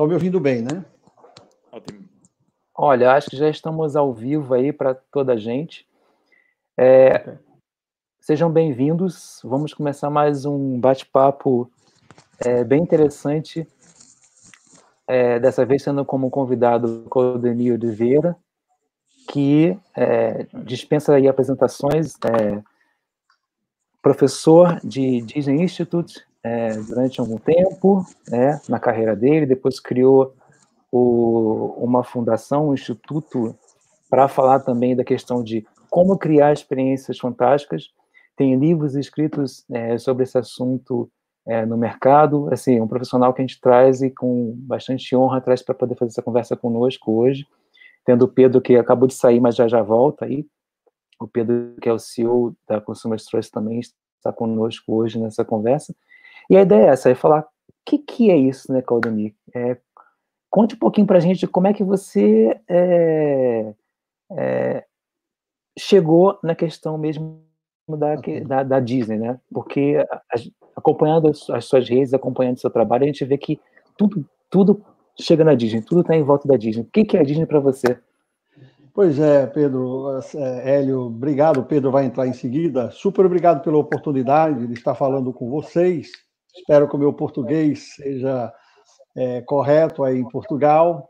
Estão tá me ouvindo bem, né? Ótimo. Olha, acho que já estamos ao vivo aí para toda a gente. É, sejam bem-vindos. Vamos começar mais um bate-papo é, bem interessante. É, dessa vez sendo como convidado o Claudenil Oliveira, que é, dispensa aí apresentações, é, professor de Disney Institute, é, durante algum tempo né, na carreira dele, depois criou o, uma fundação, um instituto, para falar também da questão de como criar experiências fantásticas. Tem livros escritos é, sobre esse assunto é, no mercado. Assim, um profissional que a gente traz e com bastante honra traz para poder fazer essa conversa conosco hoje. Tendo o Pedro, que acabou de sair, mas já já volta aí. O Pedro, que é o CEO da Consumer Trust, também está conosco hoje nessa conversa. E a ideia é essa, é falar o que, que é isso, né, Claudemir? É, conte um pouquinho para a gente como é que você é, é, chegou na questão mesmo da, da, da Disney, né? Porque acompanhando as, suas redes, acompanhando o seu trabalho, a gente vê que tudo, tudo chega na Disney, tudo está em volta da Disney. O que, que é a Disney para você? Pois é, Pedro, é, Hélio, obrigado. Pedro vai entrar em seguida. Super obrigado pela oportunidade de estar falando com vocês. Espero que o meu português seja é, correto aí em Portugal.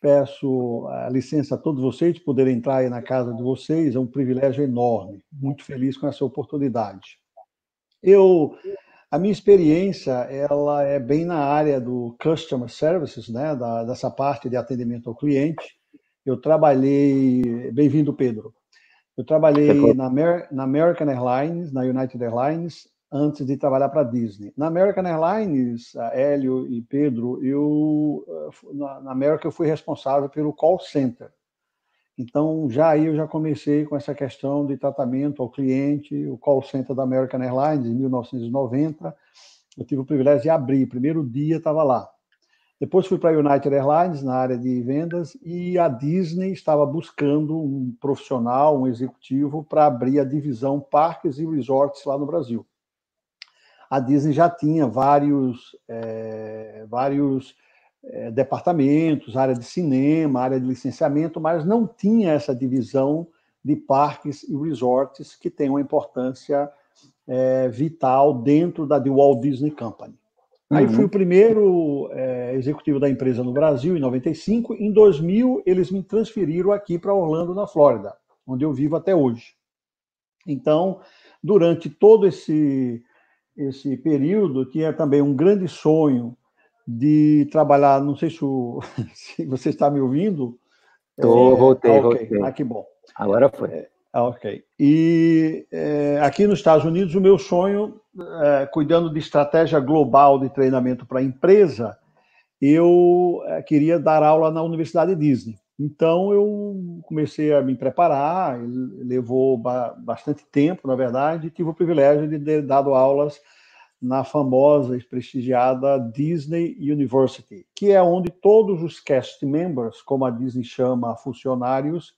Peço a é, licença a todos vocês de poder entrar aí na casa de vocês, é um privilégio enorme. Muito feliz com essa oportunidade. Eu a minha experiência ela é bem na área do customer services, né, da, dessa parte de atendimento ao cliente. Eu trabalhei, bem-vindo Pedro. Eu trabalhei na, Amer, na American Airlines, na United Airlines antes de trabalhar para a Disney. Na American Airlines, a Hélio e Pedro, eu eh, na América eu fui responsável pelo call center. Então, já aí eu já comecei com essa questão de tratamento ao cliente, o call center da American Airlines, em 1990. Eu tive o privilégio de abrir, primeiro dia estava lá. Depois fui para a United Airlines, na área de vendas, e a Disney estava buscando um profissional, um executivo, para abrir a divisão Parques e Resorts lá no Brasil a Disney já tinha vários, é, vários é, departamentos, área de cinema, área de licenciamento, mas não tinha essa divisão de parques e resorts que tem uma importância é, vital dentro da The Walt Disney Company. Aí fui o uhum. primeiro é, executivo da empresa no Brasil, em 95. Em 2000, eles me transferiram aqui para Orlando, na Flórida, onde eu vivo até hoje. Então, durante todo esse esse período, tinha é também um grande sonho de trabalhar. Não sei se, o, se você está me ouvindo. Estou, é, voltei, okay. voltei. Ah, que bom. Agora foi. É, ah, ok. E é, aqui nos Estados Unidos, o meu sonho, é, cuidando de estratégia global de treinamento para a empresa, eu é, queria dar aula na Universidade Disney. Então eu comecei a me preparar, levou bastante tempo, na verdade, e tive o privilégio de ter dado aulas na famosa e prestigiada Disney University, que é onde todos os cast members, como a Disney chama funcionários,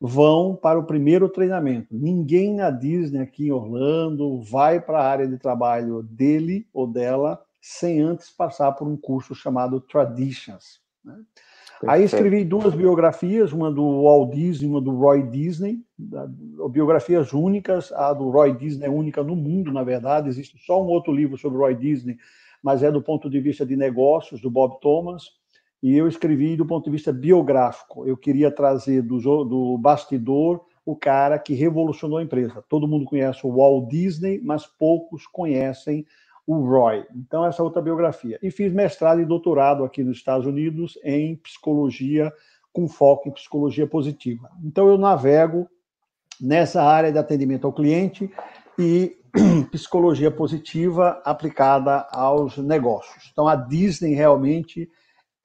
vão para o primeiro treinamento. Ninguém na Disney aqui em Orlando vai para a área de trabalho dele ou dela sem antes passar por um curso chamado Traditions. Né? Aí escrevi duas biografias, uma do Walt Disney, uma do Roy Disney, biografias únicas. A do Roy Disney é única no mundo, na verdade. Existe só um outro livro sobre Roy Disney, mas é do ponto de vista de negócios, do Bob Thomas. E eu escrevi do ponto de vista biográfico. Eu queria trazer do, do bastidor o cara que revolucionou a empresa. Todo mundo conhece o Walt Disney, mas poucos conhecem o Roy. Então, essa outra biografia. E fiz mestrado e doutorado aqui nos Estados Unidos em psicologia, com foco em psicologia positiva. Então, eu navego nessa área de atendimento ao cliente e psicologia positiva aplicada aos negócios. Então, a Disney realmente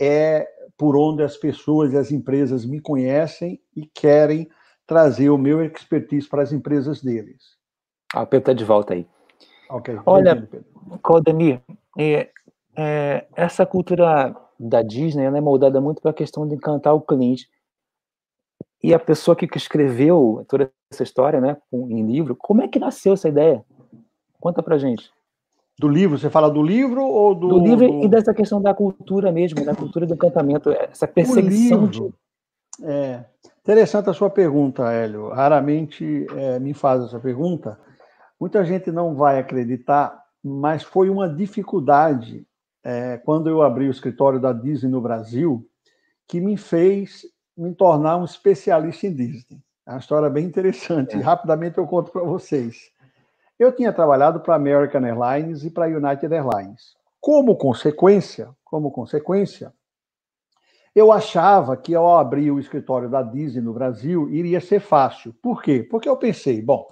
é por onde as pessoas e as empresas me conhecem e querem trazer o meu expertise para as empresas deles. Ah, o Pedro está de volta aí. Ok. Olha, Claudemir, é, é, essa cultura da Disney é moldada muito para a questão de encantar o cliente. E a pessoa que escreveu toda essa história, né, em livro, como é que nasceu essa ideia? Conta para gente. Do livro, você fala do livro ou do. Do livro do... e dessa questão da cultura mesmo, da cultura do encantamento, essa perseguição de. É. Interessante a sua pergunta, Hélio. Raramente é, me faz essa pergunta, Muita gente não vai acreditar, mas foi uma dificuldade é, quando eu abri o escritório da Disney no Brasil que me fez me tornar um especialista em Disney. É uma história bem interessante. É. Rapidamente eu conto para vocês. Eu tinha trabalhado para American Airlines e para United Airlines. Como consequência, como consequência, eu achava que ao abrir o escritório da Disney no Brasil iria ser fácil. Por quê? Porque eu pensei, bom,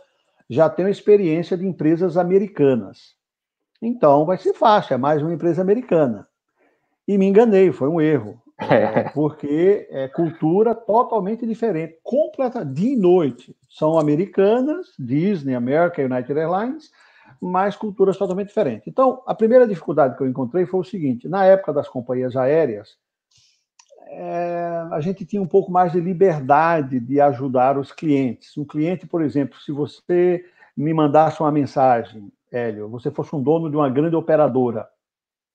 já tenho experiência de empresas americanas. Então vai ser fácil, é mais uma empresa americana. E me enganei, foi um erro. É. é. Porque é cultura totalmente diferente, completa de noite. São americanas, Disney, America, United Airlines, mas culturas totalmente diferentes. Então, a primeira dificuldade que eu encontrei foi o seguinte: na época das companhias aéreas, é, a gente tinha um pouco mais de liberdade de ajudar os clientes. Um cliente, por exemplo, se você me mandasse uma mensagem, Hélio, você fosse um dono de uma grande operadora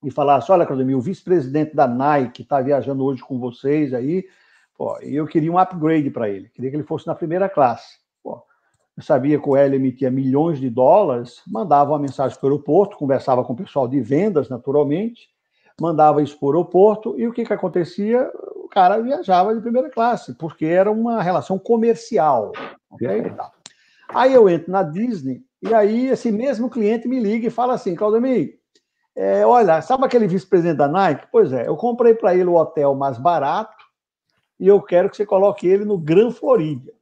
e falasse, olha, Claudemir, o vice-presidente da Nike está viajando hoje com vocês aí, pô, eu queria um upgrade para ele, queria que ele fosse na primeira classe. Pô, eu sabia que o Hélio emitia milhões de dólares, mandava uma mensagem para o aeroporto, conversava com o pessoal de vendas, naturalmente, mandava isso por aeroporto, e o que, que acontecia? O cara viajava de primeira classe, porque era uma relação comercial. Okay? Aí eu entro na Disney, e aí esse mesmo cliente me liga e fala assim, Claudemir, é, olha, sabe aquele vice-presidente da Nike? Pois é, eu comprei para ele o hotel mais barato, e eu quero que você coloque ele no Gran Florida.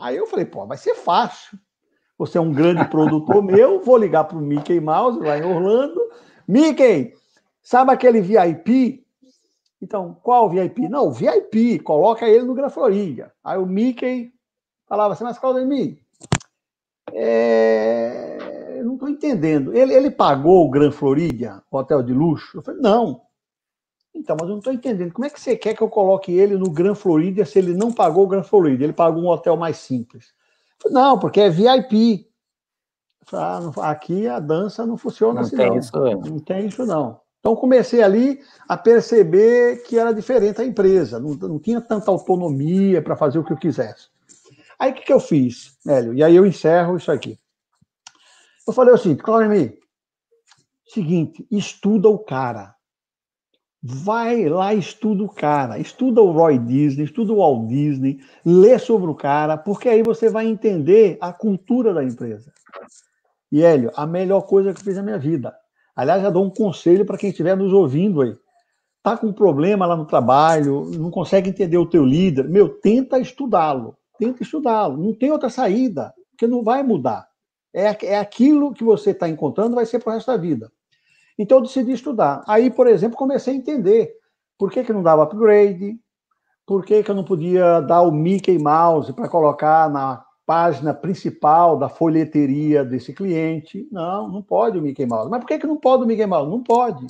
Aí eu falei, pô, vai ser fácil. Você é um grande produtor meu, vou ligar para o Mickey Mouse lá em Orlando. Mickey, Sabe aquele VIP? Então, qual VIP? Não, VIP, coloca ele no Gran Florida. Aí o Mickey falava assim, mas causa de eu Não estou entendendo. Ele, ele pagou o Gran Florida, o hotel de luxo? Eu falei, não. Então, mas eu não estou entendendo. Como é que você quer que eu coloque ele no Gran Florida se ele não pagou o Gran Florida? Ele pagou um hotel mais simples. Eu falei, não, porque é VIP. Falei, ah, aqui a dança não funciona não assim, tem não. Isso, é. não tem isso, não. Então comecei ali a perceber que era diferente a empresa, não, não tinha tanta autonomia para fazer o que eu quisesse. Aí o que, que eu fiz, Hélio? E aí eu encerro isso aqui. Eu falei assim, Claudemir, seguinte, estuda o cara. Vai lá, estuda o cara. Estuda o Roy Disney, estuda o Walt Disney, lê sobre o cara, porque aí você vai entender a cultura da empresa. E, Hélio, a melhor coisa que eu fiz na minha vida Aliás, já dou um conselho para quem estiver nos ouvindo aí. Tá com um problema lá no trabalho, não consegue entender o teu líder, meu, tenta estudá-lo. Tenta estudá-lo. Não tem outra saída, porque não vai mudar. É, é aquilo que você está encontrando, vai ser para o resto da vida. Então eu decidi estudar. Aí, por exemplo, comecei a entender por que, que não dava upgrade, por que, que eu não podia dar o Mickey Mouse para colocar na página principal da folheteria desse cliente. Não, não pode o Mickey Mouse. Mas por que, que não pode o Mickey Mouse? Não pode.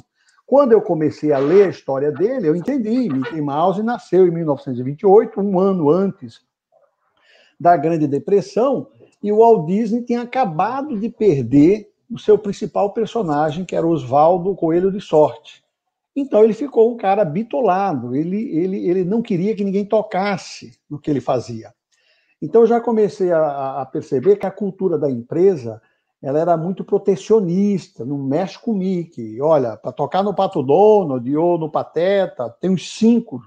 Quando eu comecei a ler a história dele, eu entendi. Mickey Mouse nasceu em 1928, um ano antes da Grande Depressão, e o Walt Disney tinha acabado de perder o seu principal personagem, que era Oswaldo Coelho de Sorte. Então ele ficou um cara bitolado, ele, ele, ele não queria que ninguém tocasse no que ele fazia. Então eu já comecei a, a perceber que a cultura da empresa ela era muito protecionista, não mexe com o Mickey. Olha, para tocar no Pato Donald ou no Pateta, tem os cinco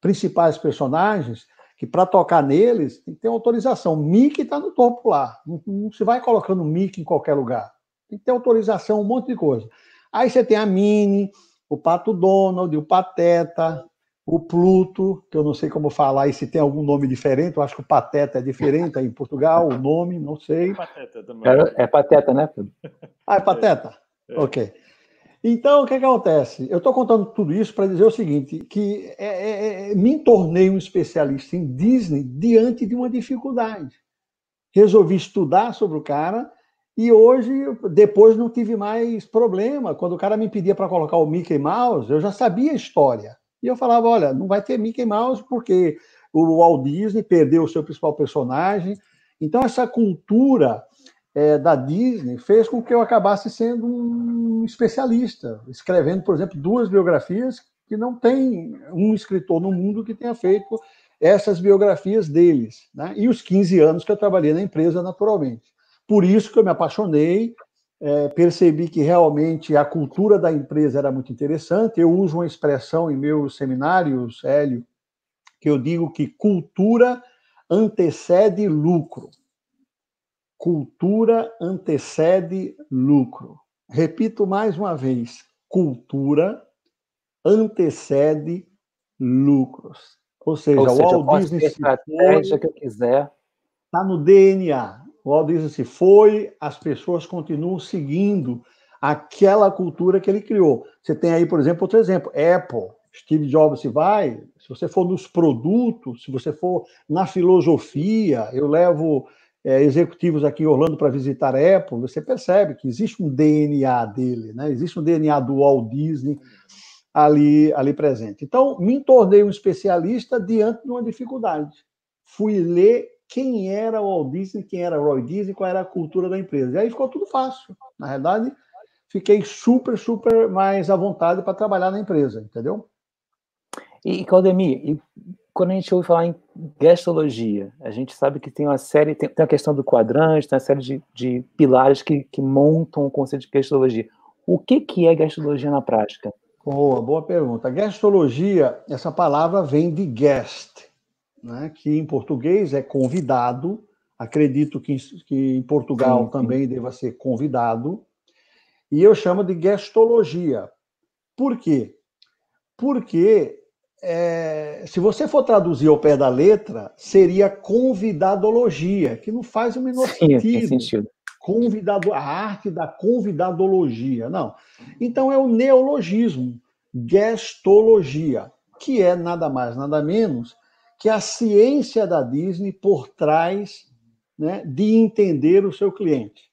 principais personagens que para tocar neles tem que ter autorização. Mickey está no topo lá. Não, não se vai colocando Mickey em qualquer lugar. Tem que ter autorização, um monte de coisa. Aí você tem a Minnie, o Pato Donald, o Pateta, o Pluto, que eu não sei como falar e se tem algum nome diferente, eu acho que o Pateta é diferente aí em Portugal, o nome, não sei. É Pateta também. É, é Pateta, né? Ah, é Pateta? É, é. Ok. Então, o que, que acontece? Eu estou contando tudo isso para dizer o seguinte, que é, é, me tornei um especialista em Disney diante de uma dificuldade. Resolvi estudar sobre o cara e hoje, depois, não tive mais problema. Quando o cara me pedia para colocar o Mickey Mouse, eu já sabia a história e eu falava: olha, não vai ter Mickey Mouse porque o Walt Disney perdeu o seu principal personagem. Então, essa cultura é, da Disney fez com que eu acabasse sendo um especialista, escrevendo, por exemplo, duas biografias que não tem um escritor no mundo que tenha feito essas biografias deles. Né? E os 15 anos que eu trabalhei na empresa, naturalmente. Por isso que eu me apaixonei é, percebi que realmente a cultura da empresa era muito interessante. Eu uso uma expressão em meus seminários, Hélio, que eu digo que cultura antecede lucro. Cultura antecede lucro. Repito mais uma vez: cultura antecede lucros. Ou seja, Ou seja o Walt Disney. A estratégia que eu quiser. Está no DNA, o Walt se foi, as pessoas continuam seguindo aquela cultura que ele criou. Você tem aí, por exemplo, outro exemplo, Apple. Steve Jobs se vai, se você for nos produtos, se você for na filosofia, eu levo é, executivos aqui em Orlando para visitar Apple, você percebe que existe um DNA dele, né? existe um DNA do Walt Disney ali, ali presente. Então, me tornei um especialista diante de uma dificuldade. Fui ler quem era o Walt Disney, quem era o Roy Disney, qual era a cultura da empresa. E aí ficou tudo fácil. Na realidade, fiquei super, super mais à vontade para trabalhar na empresa, entendeu? E, Claudemir, quando a gente ouve falar em gastrologia, a gente sabe que tem uma série, tem, tem a questão do quadrante, tem uma série de, de pilares que, que, montam o conceito de gastrologia. O que, que é gastrologia na prática? Boa, boa pergunta. Gastrologia, essa palavra vem de guest, né, que em português é convidado, acredito que, que em Portugal sim, também sim. deva ser convidado, e eu chamo de gestologia. Por quê? Porque é, se você for traduzir ao pé da letra, seria convidadologia, que não faz o menor Sim, sentido. sentido. Convidado, a arte da convidadologia, não. Então é o neologismo, gestologia, que é nada mais, nada menos que a ciência da Disney por trás né, de entender o seu cliente.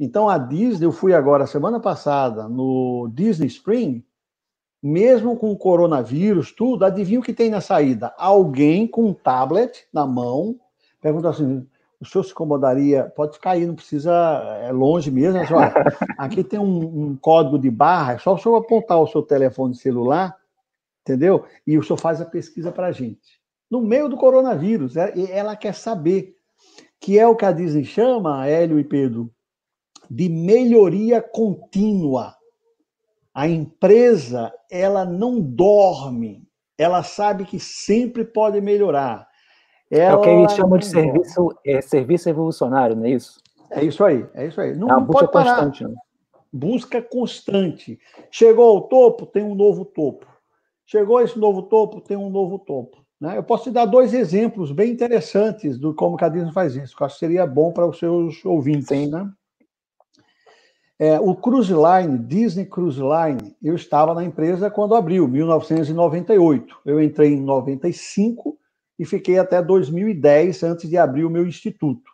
Então, a Disney, eu fui agora, semana passada, no Disney Spring, mesmo com o coronavírus, tudo, adivinha o que tem na saída? Alguém com um tablet na mão, pergunta assim, o senhor se incomodaria? Pode ficar aí, não precisa, é longe mesmo. Mas, olha, aqui tem um, um, código de barra, é só o senhor apontar o seu telefone celular, entendeu? E o senhor faz a pesquisa para a gente no meio do coronavírus. É, ela quer saber, que é o que a Disney chama, Hélio e Pedro, de melhoria contínua. A empresa, ela não dorme, ela sabe que sempre pode melhorar. Ela é o que a gente chama de serviço, é, serviço evolucionário, não é isso? É isso aí, é isso aí. Não, é uma busca constante. Né? Busca constante. Chegou ao topo, tem um novo topo. Chegou esse novo topo, tem um novo topo. Né? Eu posso te dar dois exemplos bem interessantes do como a Disney faz isso, que eu acho que seria bom para os seus ouvintes. Sim. Né? É, o Cruise Line, Disney Cruise Line, eu estava na empresa quando abriu, 1998. Eu entrei em 95 e fiquei até 2010, antes de abrir o meu instituto.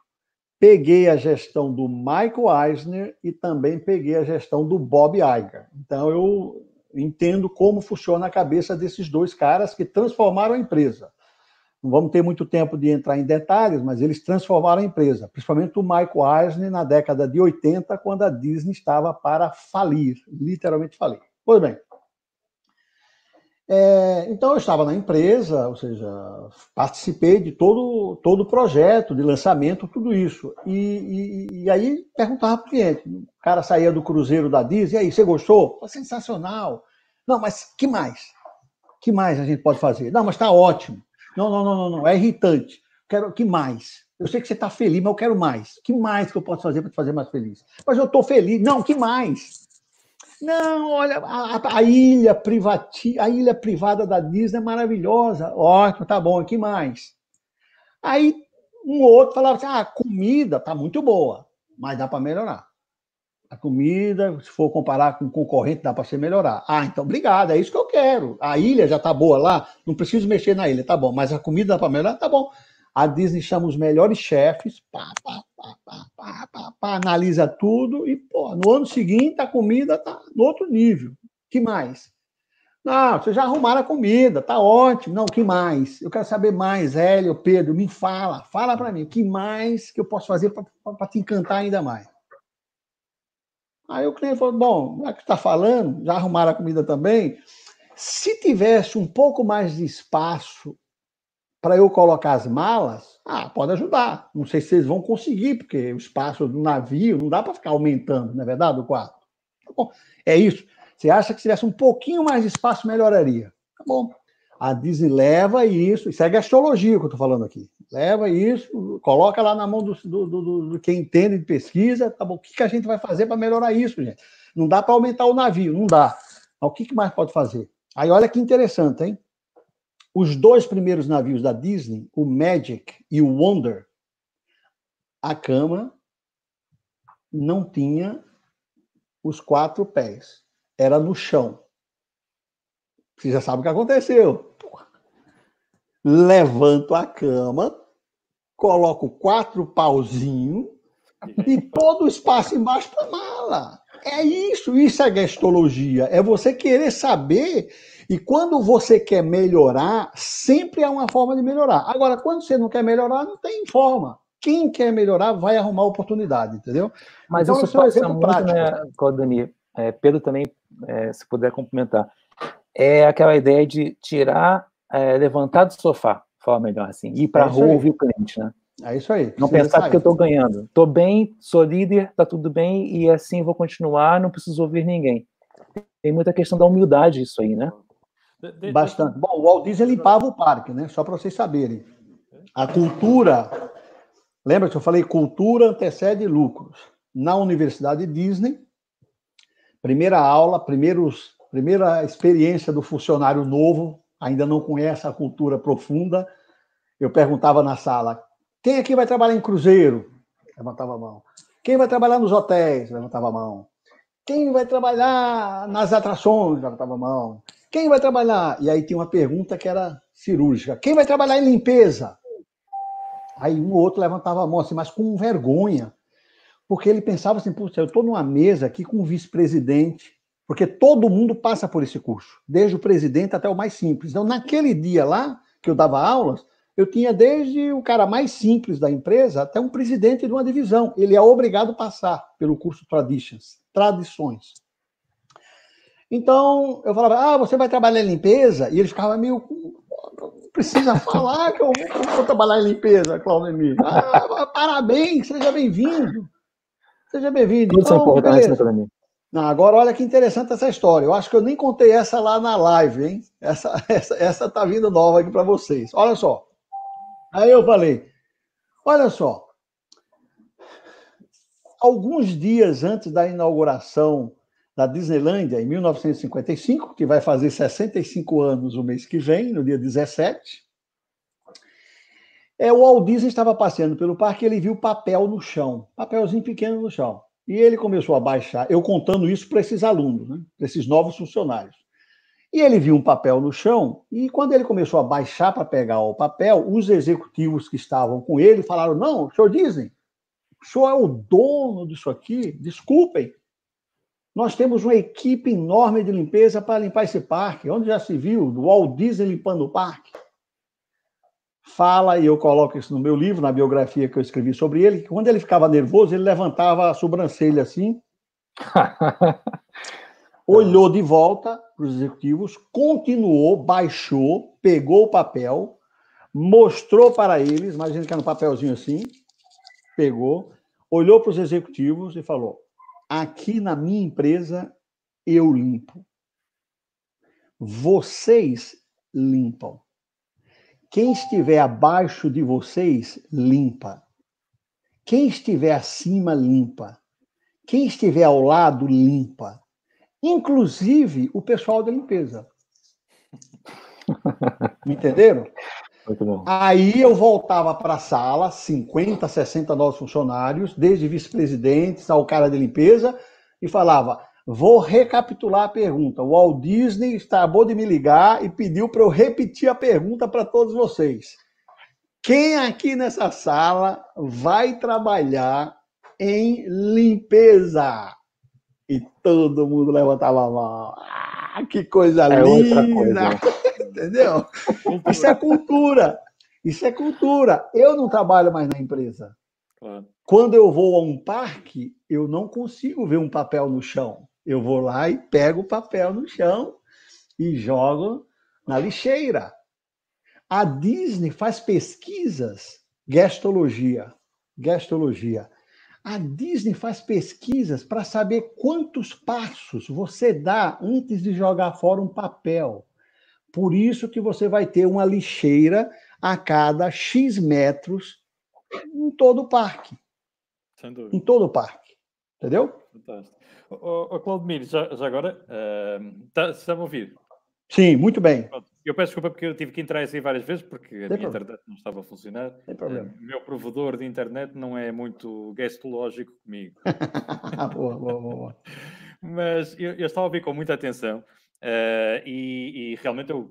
Peguei a gestão do Michael Eisner e também peguei a gestão do Bob Iger. Então, eu entendo como funciona a cabeça desses dois caras que transformaram a empresa. Não vamos ter muito tempo de entrar em detalhes, mas eles transformaram a empresa, principalmente o Michael Eisner na década de 80, quando a Disney estava para falir, literalmente falir. Pois bem, é, então, eu estava na empresa, ou seja, participei de todo, todo o projeto de lançamento, tudo isso. E, e, e aí perguntava para o cliente. O cara saía do cruzeiro da Disney, e aí, você gostou? Foi sensacional. Não, mas que mais? Que mais a gente pode fazer? Não, mas está ótimo. Não, não, não, não, não, é irritante. Quero que mais? Eu sei que você está feliz, mas eu quero mais. Que mais que eu posso fazer para te fazer mais feliz? Mas eu estou feliz. Não, que mais? Não, olha, a, a ilha privati, a ilha privada da Disney é maravilhosa. Ótimo, tá bom, que mais? Aí um outro falava assim: ah, a comida tá muito boa, mas dá para melhorar. A comida, se for comparar com o concorrente, dá para ser melhorar. Ah, então obrigado, é isso que eu quero. A ilha já tá boa lá, não preciso mexer na ilha, tá bom, mas a comida dá para melhorar, tá bom. A Disney chama os melhores chefes, pá, pá, pá, pá, pá, pá, pá, analisa tudo e, pô, no ano seguinte a comida tá no outro nível. que mais? Não, vocês já arrumaram a comida, tá ótimo. Não, que mais? Eu quero saber mais, Hélio, Pedro, me fala, fala para mim, o que mais que eu posso fazer para te encantar ainda mais? Aí o cliente falou: bom, já que está falando, já arrumaram a comida também. Se tivesse um pouco mais de espaço para eu colocar as malas, ah, pode ajudar. Não sei se vocês vão conseguir, porque o espaço do navio não dá para ficar aumentando, não é verdade, o quarto? Tá bom, é isso. Você acha que se tivesse um pouquinho mais de espaço, melhoraria. Tá bom. A Disney leva isso, isso é gastrologia que eu estou falando aqui. Leva isso, coloca lá na mão do, do, do, do quem entende de pesquisa, tá bom? O que, que a gente vai fazer para melhorar isso, gente? Não dá para aumentar o navio, não dá. Mas o que, que mais pode fazer? Aí olha que interessante, hein? Os dois primeiros navios da Disney, o Magic e o Wonder, a cama não tinha os quatro pés, era no chão. Você já sabe o que aconteceu. Levanto a cama, coloco quatro pauzinhos e todo o espaço embaixo para mala. É isso, isso é gestologia. É você querer saber e quando você quer melhorar, sempre há uma forma de melhorar. Agora, quando você não quer melhorar, não tem forma. Quem quer melhorar vai arrumar oportunidade, entendeu? Mas então, isso é um exemplo muito, né, prático. Né, Claudemir? É, Pedro também, é, se puder complementar. É aquela ideia de tirar, é, levantar do sofá, falar melhor assim, ir para a é rua ouvir o cliente, né? É isso aí. Não pensar que eu estou ganhando. Estou bem, sou líder, está tudo bem e assim vou continuar, não preciso ouvir ninguém. Tem muita questão da humildade isso aí, né? De, Bastante. De... Bom, o Walt Disney limpava o parque, né? Só para vocês saberem. A cultura, lembra que eu falei cultura antecede lucros. Na Universidade Disney, primeira aula, primeiros, primeira experiência do funcionário novo, ainda não conhece a cultura profunda. Eu perguntava na sala: quem aqui vai trabalhar em cruzeiro? Levantava a mão. Quem vai trabalhar nos hotéis? Levantava a mão. Quem vai trabalhar nas atrações? Levantava a mão. Quem vai trabalhar? E aí tinha uma pergunta que era cirúrgica. Quem vai trabalhar em limpeza? Aí um outro levantava a mão assim, mas com vergonha. Porque ele pensava assim, puxa, eu estou numa mesa aqui com o vice-presidente, porque todo mundo passa por esse curso, desde o presidente até o mais simples. Então, naquele dia lá, que eu dava aulas, eu tinha desde o cara mais simples da empresa até um presidente de uma divisão. Ele é obrigado a passar pelo curso Traditions, Tradições. Então, eu falava, ah, você vai trabalhar em limpeza? E ele ficava meio. Precisa falar que eu vou, vou trabalhar em limpeza, Claudemir. Ah, ah parabéns, seja bem-vindo. Seja bem-vindo. Muito então, importante, né, não, agora, olha que interessante essa história. Eu acho que eu nem contei essa lá na live, hein? Essa, essa, essa tá vindo nova aqui para vocês. Olha só. Aí eu falei: olha só. Alguns dias antes da inauguração da Disneylândia em 1955, que vai fazer 65 anos o mês que vem, no dia 17. É, o Walt Disney estava passeando pelo parque e ele viu papel no chão, papelzinho pequeno no chão. E ele começou a baixar, eu contando isso para esses alunos, né, para esses novos funcionários. E ele viu um papel no chão, e quando ele começou a baixar para pegar o papel, os executivos que estavam com ele falaram: Não, o senhor Disney, o senhor é o dono disso aqui, desculpem, nós temos uma equipe enorme de limpeza para limpar esse parque. Onde já se viu o Walt Disney limpando o parque? Fala, e eu coloco isso no meu livro, na biografia que eu escrevi sobre ele, que quando ele ficava nervoso, ele levantava a sobrancelha assim, olhou de volta para os executivos, continuou, baixou, pegou o papel, mostrou para eles, imagina que era um papelzinho assim, pegou, olhou para os executivos e falou: Aqui na minha empresa, eu limpo. Vocês limpam. Quem estiver abaixo de vocês, limpa. Quem estiver acima, limpa. Quem estiver ao lado, limpa. Inclusive o pessoal da limpeza. Entenderam? Aí eu voltava para a sala, 50, 60 novos funcionários, desde vice-presidentes ao cara de limpeza, e falava: vou recapitular a pergunta. O Walt Disney acabou de me ligar e pediu para eu repetir a pergunta para todos vocês. Quem aqui nessa sala vai trabalhar em limpeza? E todo mundo levantava a mão. Ah, que coisa é linda! entendeu? Isso é cultura. Isso é cultura. Eu não trabalho mais na empresa. Claro. Quando eu vou a um parque, eu não consigo ver um papel no chão. Eu vou lá e pego o papel no chão e jogo na lixeira. A Disney faz pesquisas, gastologia, gastologia. A Disney faz pesquisas para saber quantos passos você dá antes de jogar fora um papel. Por isso que você vai ter uma lixeira a cada X metros em todo o parque. Sem dúvida. Em todo o parque. Entendeu? Fantástico. Ô, ô Claudemir, já, já agora, uh, tá, está ouvir? Sim, muito bem. Eu peço desculpa porque eu tive que entrar assim várias vezes porque a minha problema. internet não estava a funcionar. Tem problema. O ehm, meu provedor de internet não é muito gastológico comigo. boa, boa, boa. Mas eu, eu estava a ouvir com muita atenção Uh, e, e, realmente eu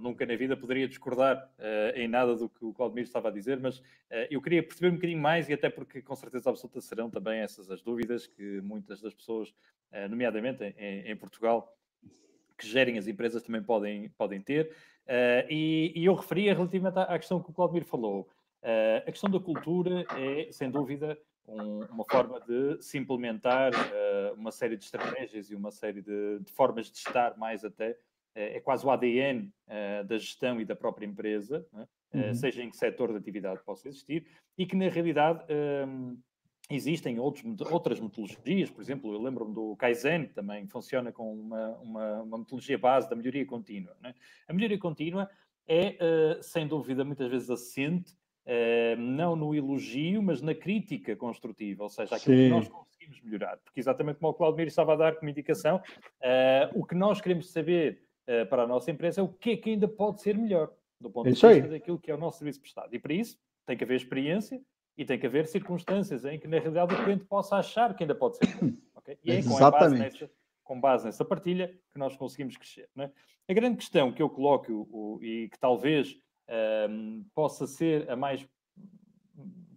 nunca na vida poderia discordar uh, em nada do que o Claudemir estava a dizer, mas uh, eu queria perceber um bocadinho mais, e até porque com certeza absoluta serão também essas as dúvidas que muitas das pessoas, nomeadamente em, em, Portugal, que gerem as empresas também podem, podem ter. E, e, eu referia relativamente à, à questão que o Claudemir falou. a questão da cultura é, sem dúvida, um, uma forma de se implementar uh, uma série de estratégias e uma série de, de formas de estar mais até. Eh, é, quase o ADN uh, eh, da gestão e da própria empresa, né? uhum. seja em que setor de atividade possa existir, e que na realidade um, ehm, existem outros, outras metodologias, por exemplo, eu lembro-me do Kaizen, que também funciona com uma, uma, uma metodologia base da melhoria contínua. Né? A melhoria contínua é, sem dúvida, muitas vezes assente eh, não no elogio, mas na crítica construtiva, ou seja, aquilo Sim. que nós conseguimos melhorar. Porque exatamente como o Claudio estava a dar como indicação, eh, o que nós queremos saber eh, para a nossa empresa é o que é que ainda pode ser melhor, do ponto é de vista daquilo que é o nosso serviço prestado. E para isso tem que haver experiência e tem que haver circunstâncias em que, na realidade, o cliente possa achar que ainda pode ser melhor. Okay? E é com base, nessa, com base nessa partilha que nós conseguimos crescer. É? A grande questão que eu coloco o, e que talvez um, possa ser a mais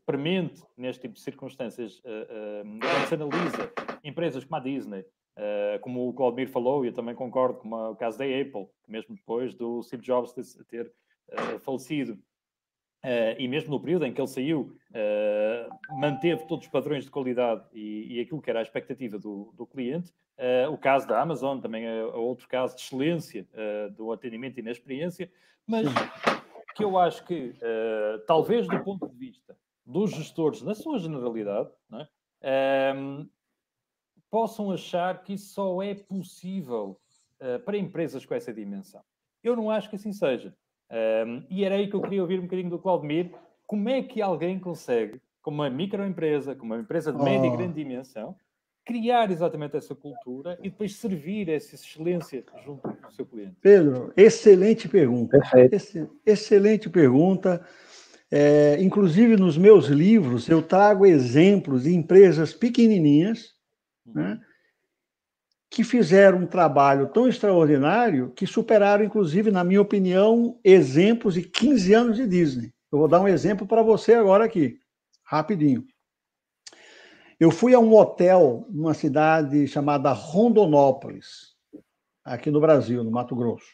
premente neste tipo de circunstâncias. Uh, eh, uh, quando se analisa empresas como a Disney, uh, como o Claudemir falou, e eu também concordo, com é o caso da Apple, mesmo depois do Steve Jobs ter, eh, falecido, e mesmo no período em que ele saiu, manteve todos os padrões de qualidade e, e aquilo que era a expectativa do, do cliente. o caso da Amazon também é, é outro caso de excelência do atendimento e na experiência, mas que eu acho que, uh, talvez do ponto de vista dos gestores, na sua generalidade, um, é? ehm, possam achar que isso só é possível uh, para empresas com essa dimensão. Eu não acho que assim seja. Um, ehm, e era aí que eu queria ouvir um bocadinho do Claudemir. Como é que alguém consegue, com uma microempresa, com uma empresa de média oh. e grande dimensão, criar exatamente essa cultura e depois servir essa excelência junto com o seu cliente? Pedro, excelente pergunta. Perfeito. excelente pergunta. É, inclusive nos meus livros eu trago exemplos de empresas pequenininhas uhum. né, que fizeram um trabalho tão extraordinário que superaram, inclusive, na minha opinião, exemplos de 15 anos de Disney. Eu vou dar um exemplo para você agora aqui, rapidinho. Eu fui a um hotel numa cidade chamada Rondonópolis, aqui no Brasil, no Mato Grosso.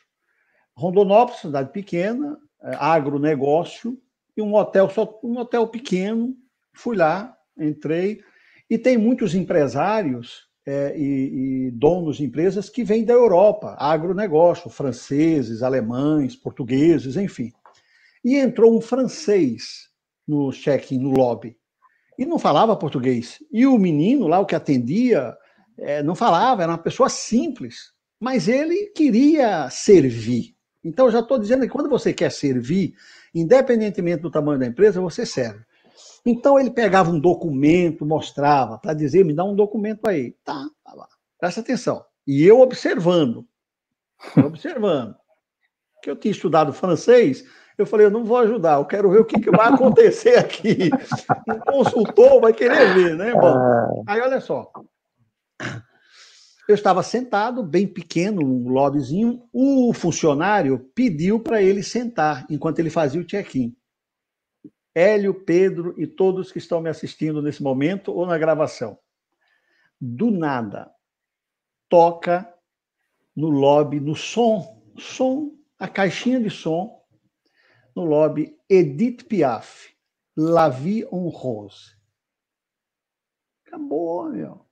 Rondonópolis, cidade pequena, é, agronegócio, e um hotel, só um hotel pequeno. Fui lá, entrei, e tem muitos empresários é, e, e, donos de empresas que vêm da Europa, agronegócio, franceses, alemães, portugueses, enfim. E entrou um francês no check-in, no lobby e não falava português. E o menino lá, o que atendia, é, não falava, era uma pessoa simples, mas ele queria servir. Então, eu já estou dizendo que quando você quer servir, independentemente do tamanho da empresa, você serve. Então, ele pegava um documento, mostrava, para dizer, me dá um documento aí. Tá, tá lá. Presta atenção. E eu observando, observando. que eu tinha estudado francês, eu falei, eu não vou ajudar, eu quero ver o que, que vai acontecer aqui. O consultor vai querer ver, né? Bom, é. aí olha só. Eu estava sentado, bem pequeno, um lobbyzinho. O funcionário pediu para ele sentar enquanto ele fazia o check-in. Hélio, Pedro e todos que estão me assistindo nesse momento ou na gravação. Do nada, toca no lobby, no som, som, a caixinha de som no lobby Edith Piaf, La Vie en Rose. Acabou, meu.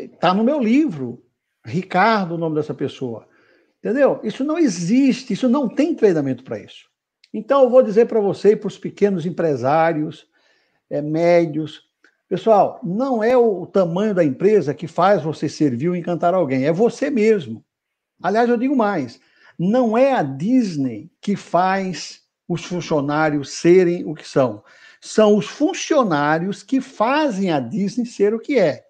Está no meu livro, Ricardo, o nome dessa pessoa. Entendeu? Isso não existe, isso não tem treinamento para isso. Então, eu vou dizer para você e para os pequenos empresários, é, médios, pessoal, não é o tamanho da empresa que faz você servir ou encantar alguém, é você mesmo. Aliás, eu digo mais: não é a Disney que faz os funcionários serem o que são. São os funcionários que fazem a Disney ser o que é.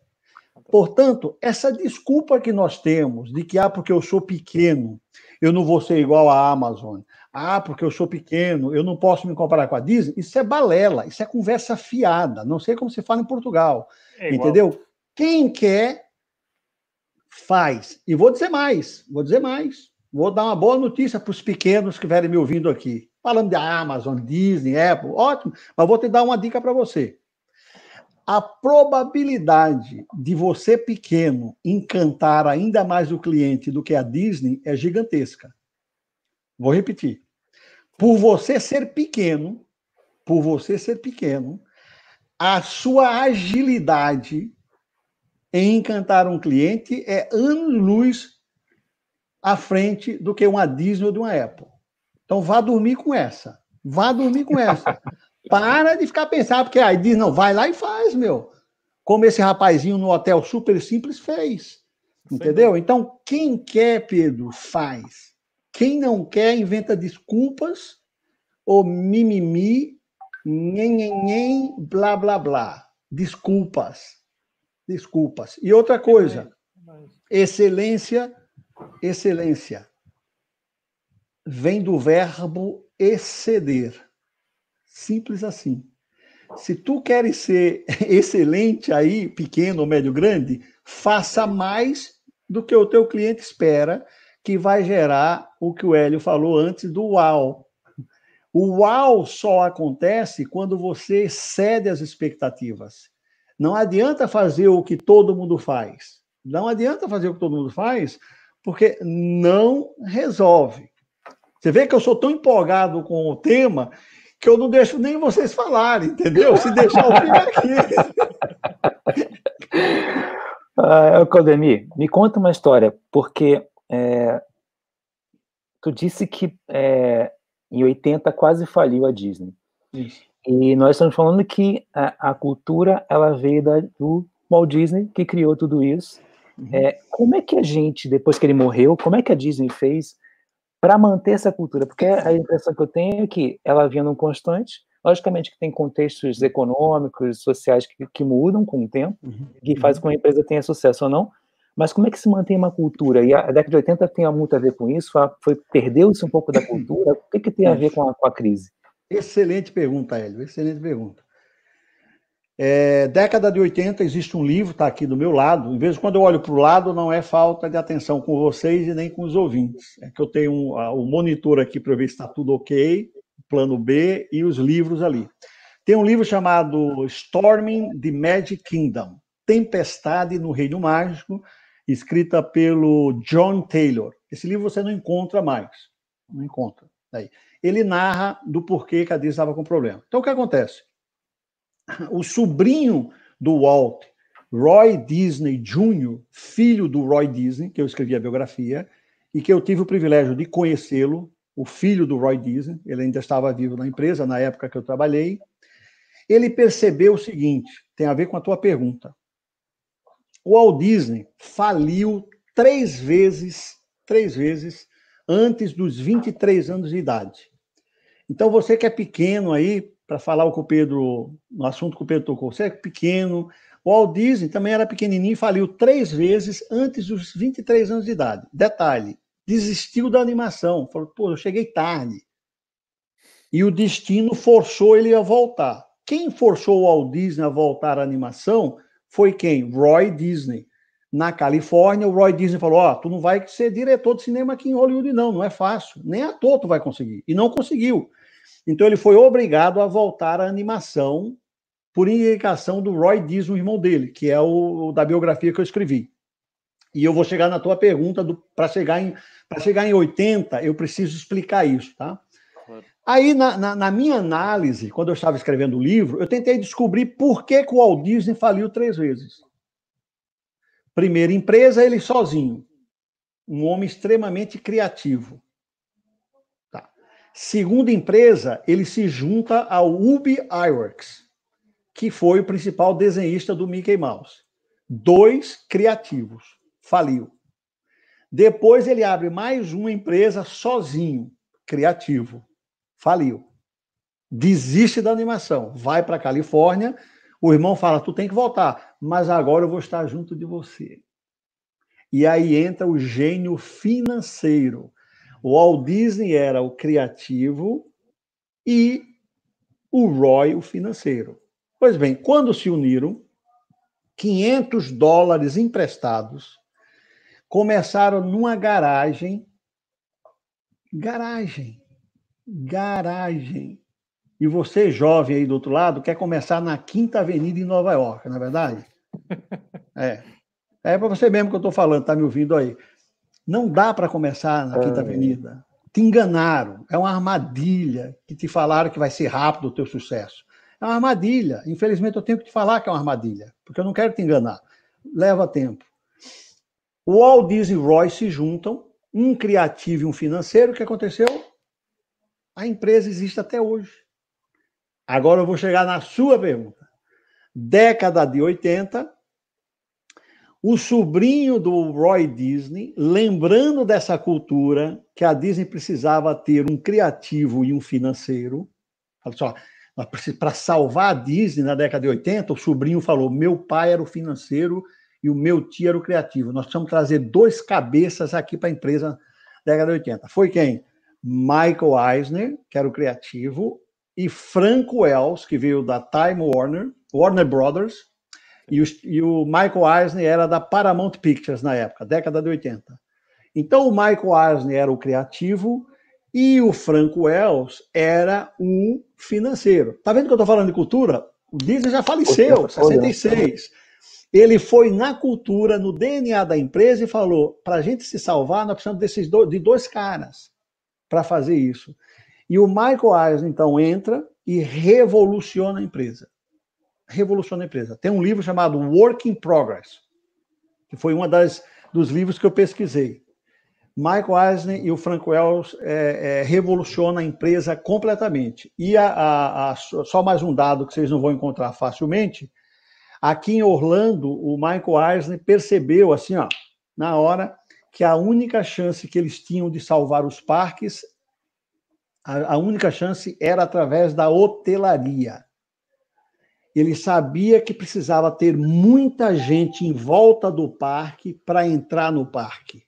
Portanto, essa desculpa que nós temos de que, ah, porque eu sou pequeno, eu não vou ser igual à Amazon. Ah, porque eu sou pequeno, eu não posso me comparar com a Disney. Isso é balela, isso é conversa fiada. Não sei como se fala em Portugal. É entendeu? Quem quer, faz. E vou dizer mais, vou dizer mais. Vou dar uma boa notícia para os pequenos que estiverem me ouvindo aqui. Falando de Amazon, Disney, Apple, ótimo, mas vou te dar uma dica para você. A probabilidade de você pequeno encantar ainda mais o cliente do que a Disney é gigantesca. Vou repetir. Por você ser pequeno, por você ser pequeno, a sua agilidade em encantar um cliente é anos-luz à frente do que uma Disney ou de uma Apple. Então vá dormir com essa. Vá dormir com essa. Para de ficar pensando, porque aí diz, não, vai lá e faz, meu. Como esse rapazinho no hotel super simples fez. Entendeu? Então, quem quer, Pedro, faz. Quem não quer, inventa desculpas ou mimimi, nhenhenhen, blá, blá, blá. Desculpas. Desculpas. E outra coisa, excelência excelência vem do verbo exceder. Simples assim. Se tu queres ser excelente aí, pequeno médio grande, faça mais do que o teu cliente espera, que vai gerar o que o Hélio falou antes do uau. O uau só acontece quando você cede as expectativas. Não adianta fazer o que todo mundo faz. Não adianta fazer o que todo mundo faz porque não resolve. Você vê que eu sou tão empolgado com o tema que eu não deixo nem vocês falarem, entendeu? Se deixar eu vir aqui. uh, Claudemir, me conta uma história, porque é, tu disse que é, em 80 quase faliu a Disney. Isso. E nós estamos falando que a, a cultura ela veio da, do Walt Disney, que criou tudo isso é, uhum. É, como é que a gente, depois que ele morreu, como é que a Disney fez para manter essa cultura? Porque a impressão que eu tenho é que ela vinha num constante, logicamente que tem contextos uhum. econômicos, sociais que, que mudam com o tempo, uhum. que faz uhum. com que a empresa tenha sucesso ou não, mas como é que se mantém uma cultura? E a década de 80 tem muito a ver com isso, foi perdeu-se um pouco da cultura, o que, que tem a ver com a, com a crise? Excelente pergunta, Hélio, excelente pergunta. É, década de 80 existe um livro, está aqui do meu lado. Em vez de quando eu olho para o lado, não é falta de atenção com vocês e nem com os ouvintes. É que eu tenho o um, um monitor aqui para ver se está tudo ok, plano B e os livros ali. Tem um livro chamado Storming the Magic Kingdom, Tempestade no Reino Mágico, escrita pelo John Taylor. Esse livro você não encontra mais. Não encontra. Daí. Ele narra do porquê que a Disney estava com problema. Então, o que acontece? o sobrinho do Walt, Roy Disney Jr., filho do Roy Disney, que eu escrevi a biografia, e que eu tive o privilégio de conhecê-lo, o filho do Roy Disney, ele ainda estava vivo na empresa na época que eu trabalhei. Ele percebeu o seguinte, tem a ver com a tua pergunta. O Walt Disney faliu três vezes, três vezes antes dos 23 anos de idade. Então você que é pequeno aí, para falar com o Pedro, no assunto que o Pedro tocou, você é pequeno. O Walt Disney também era pequenininho e faliu três vezes antes dos 23 anos de idade. Detalhe, desistiu da animação. Falou, pô, eu cheguei tarde. E o destino forçou ele a voltar. Quem forçou o Walt Disney a voltar à animação foi quem? Roy Disney. Na Califórnia, o Roy Disney falou: Ó, oh, tu não vai ser diretor de cinema aqui em Hollywood, não, não é fácil. Nem ator tu vai conseguir. E não conseguiu. Então ele foi obrigado a voltar à animação por indicação do Roy Disney, o irmão dele, que é o da biografia que eu escrevi. E eu vou chegar na tua pergunta para chegar em para chegar em 80, eu preciso explicar isso, tá? Aí, na, na, na, minha análise, quando eu estava escrevendo o livro, eu tentei descobrir por que, que o Walt Disney faliu três vezes. Primeira empresa, ele sozinho. Um homem extremamente criativo. Segunda empresa, ele se junta ao Ubi Iwerks, que foi o principal desenhista do Mickey Mouse. Dois criativos, faliu. Depois ele abre mais uma empresa sozinho, criativo, faliu. Desiste da animação, vai para a Califórnia. O irmão fala: "Tu tem que voltar, mas agora eu vou estar junto de você". E aí entra o gênio financeiro o Walt Disney era o criativo e o Roy o financeiro. Pois bem, quando se uniram, 500 dólares emprestados começaram numa garagem garagem garagem e você, jovem aí do outro lado, quer começar na Quinta Avenida em Nova York, na é verdade? É. É para você mesmo que eu estou falando, tá me ouvindo aí. Não dá para começar na Quinta é. Avenida. Te enganaram. É uma armadilha que te falaram que vai ser rápido o teu sucesso. É uma armadilha. Infelizmente, eu tenho que te falar que é uma armadilha, porque eu não quero te enganar. Leva tempo. O Walt Disney e Roy se juntam, um criativo e um financeiro. O que aconteceu? A empresa existe até hoje. Agora eu vou chegar na sua pergunta. Década de 80, o sobrinho do Roy Disney, lembrando dessa cultura que a Disney precisava ter um criativo e um financeiro. Olha só, para salvar a Disney na década de 80, o sobrinho falou: meu pai era o financeiro e o meu tio era o criativo. Nós precisamos trazer dois cabeças aqui para a empresa na década de 80. Foi quem? Michael Eisner, que era o criativo, e Frank Wells, que veio da Time Warner, Warner Brothers, e o, e o Michael Eisner era da Paramount Pictures na época, década de 80. Então o Michael Eisner era o criativo e o Frank Wells era o financeiro. Tá vendo que eu estou falando de cultura? O Disney já faleceu, 66. Ele foi na cultura, no DNA da empresa e falou: para a gente se salvar, nós precisamos desses dois, de dois caras para fazer isso. E o Michael Eisner então entra e revoluciona a empresa revoluciona a empresa. Tem um livro chamado Work in Progress, que foi um dos livros que eu pesquisei. Michael Eisner e o Frank Wells é, é, revolucionam a empresa completamente. E a, a, a, só mais um dado que vocês não vão encontrar facilmente. Aqui em Orlando, o Michael Eisner percebeu, assim, ó, na hora, que a única chance que eles tinham de salvar os parques, a, a única chance era através da hotelaria ele sabia que precisava ter muita gente em volta do parque para entrar no parque.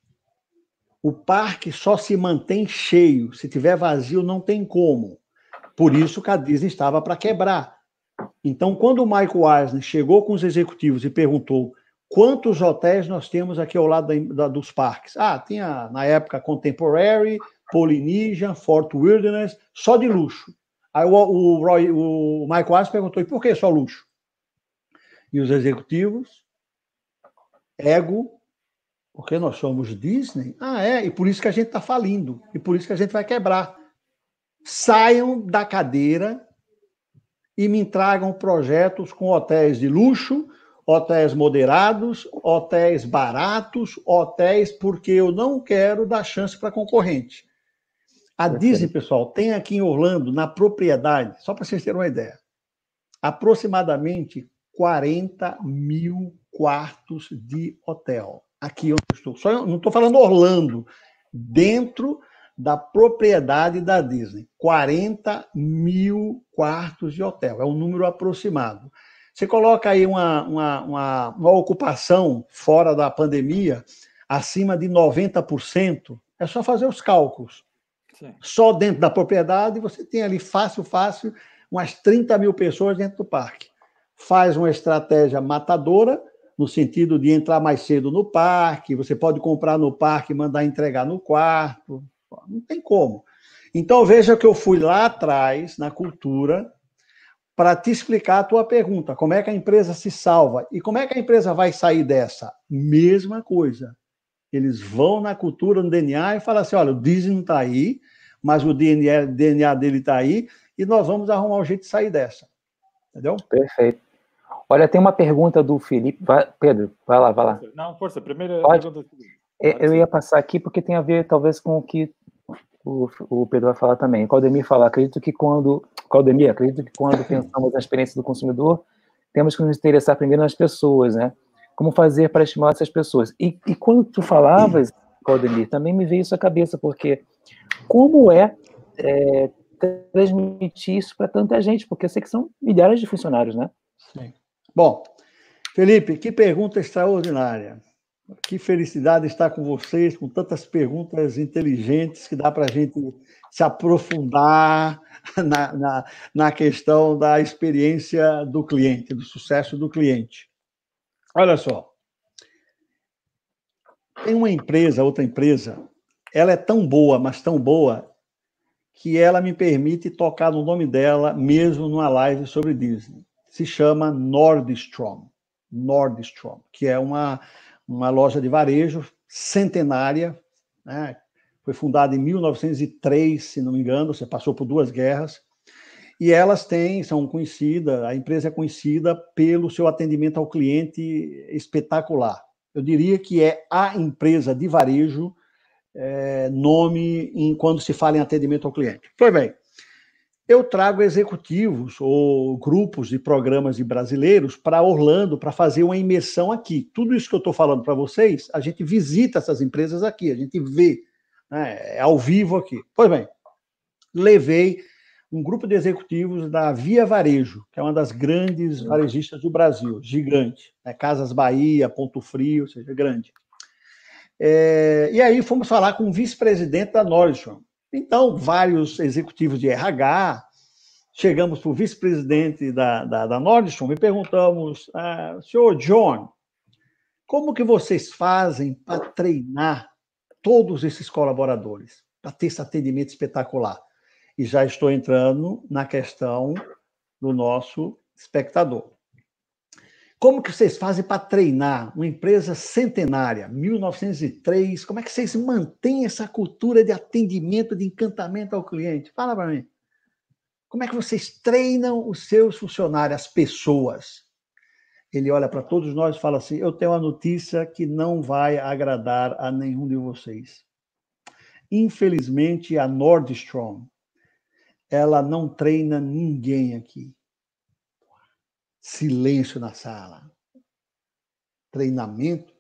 O parque só se mantém cheio, se tiver vazio não tem como. Por isso que a Disney estava para quebrar. Então, quando o Michael Eisner chegou com os executivos e perguntou quantos hotéis nós temos aqui ao lado da, da, dos parques, ah, tinha na época Contemporary, Polynesian, Fort Wilderness, só de luxo. Aí o, o, Roy, o Michael Wallace perguntou: e por que só luxo? E os executivos, ego, porque nós somos Disney. Ah, é, e por isso que a gente está falindo, e por isso que a gente vai quebrar. Saiam da cadeira e me tragam projetos com hotéis de luxo, hotéis moderados, hotéis baratos, hotéis porque eu não quero dar chance para concorrente. A Disney, pessoal, tem aqui em Orlando, na propriedade, só para vocês terem uma ideia, aproximadamente 40 mil quartos de hotel. Aqui onde eu estou. Só, não estou falando Orlando, dentro da propriedade da Disney. 40 mil quartos de hotel, é um número aproximado. Você coloca aí uma, uma, uma, uma ocupação fora da pandemia, acima de 90%, é só fazer os cálculos só dentro da propriedade, você tem ali fácil, fácil, umas 30 mil pessoas dentro do parque. Faz uma estratégia matadora, no sentido de entrar mais cedo no parque, você pode comprar no parque e mandar entregar no quarto, não tem como. Então veja que eu fui lá atrás, na cultura, para te explicar a tua pergunta, como é que a empresa se salva e como é que a empresa vai sair dessa? Mesma coisa. Eles vão na cultura, no DNA e falam assim: olha, o Disney não está aí, mas o DNA, DNA dele está aí, e nós vamos arrumar um jeito de sair dessa. Entendeu? Perfeito. Olha, tem uma pergunta do Felipe. Vai, Pedro, vai lá, vai lá. Não, força, primeira Pode? pergunta é, é, Eu ia passar aqui porque tem a ver, talvez, com o que o, o Pedro vai falar também. Claudemir fala, acredito que quando. Claudemir, acredito que quando pensamos na experiência do consumidor, temos que nos interessar primeiro nas pessoas, né? como fazer para estimular essas pessoas. E, e quando tu falavas, Claudemir, também me veio isso à cabeça, porque como é, é transmitir isso para tanta gente? Porque eu sei que são milhares de funcionários, né? Sim. Bom, Felipe, que pergunta extraordinária. Que felicidade estar com vocês, com tantas perguntas inteligentes que dá para a gente se aprofundar na, na, na questão da experiência do cliente, do sucesso do cliente. Olha só. Tem uma empresa, outra empresa, ela é tão boa, mas tão boa, que ela me permite tocar no nome dela, mesmo numa live sobre Disney. Se chama Nordstrom. Nordstrom, que é uma, uma loja de varejo centenária, né? foi fundada em 1903, se não me engano, você passou por duas guerras. E elas têm, são conhecidas, a empresa é conhecida pelo seu atendimento ao cliente espetacular. Eu diria que é a empresa de varejo é, nome em, quando se fala em atendimento ao cliente. Pois bem, eu trago executivos ou grupos de programas de brasileiros para Orlando para fazer uma imersão aqui. Tudo isso que eu estou falando para vocês, a gente visita essas empresas aqui, a gente vê né, é ao vivo aqui. Pois bem, levei um grupo de executivos da Via Varejo, que é uma das grandes varejistas do Brasil, gigante. Né? Casas Bahia, Ponto Frio, ou seja, grande. É, e aí fomos falar com o vice-presidente da Nordstrom. Então, vários executivos de RH, chegamos para o vice-presidente da, da, da, Nordstrom e perguntamos, ah, senhor John, como que vocês fazem para treinar todos esses colaboradores, para ter esse atendimento espetacular? e já estou entrando na questão do nosso espectador. Como que vocês fazem para treinar uma empresa centenária, 1903? Como é que vocês mantêm essa cultura de atendimento, de encantamento ao cliente? Fala para mim. Como é que vocês treinam os seus funcionários, as pessoas? Ele olha para todos nós e fala assim: Eu tenho uma notícia que não vai agradar a nenhum de vocês. Infelizmente, a Nordstrom, ela não treina ninguém aqui. Silêncio na sala. Treinamento?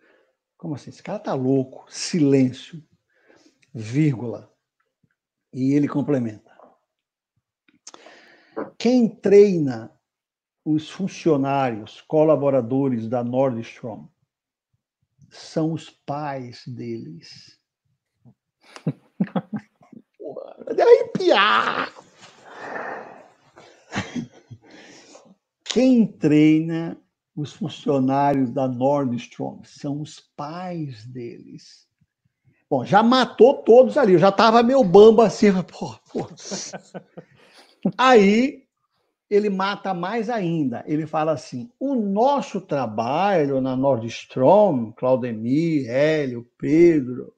Como assim? Esse cara tá louco. Silêncio. Vírgula. E ele complementa. Quem treina os funcionários, colaboradores da Nordstrom são os pais deles. É arrepiar! Quem treina os funcionários da Nordstrom são os pais deles. Bom, já matou todos ali. Eu já estava meio bamba assim. Pô, pô. Aí ele mata mais ainda. Ele fala assim: o nosso trabalho na Nordstrom, Claudemir, Hélio, Pedro,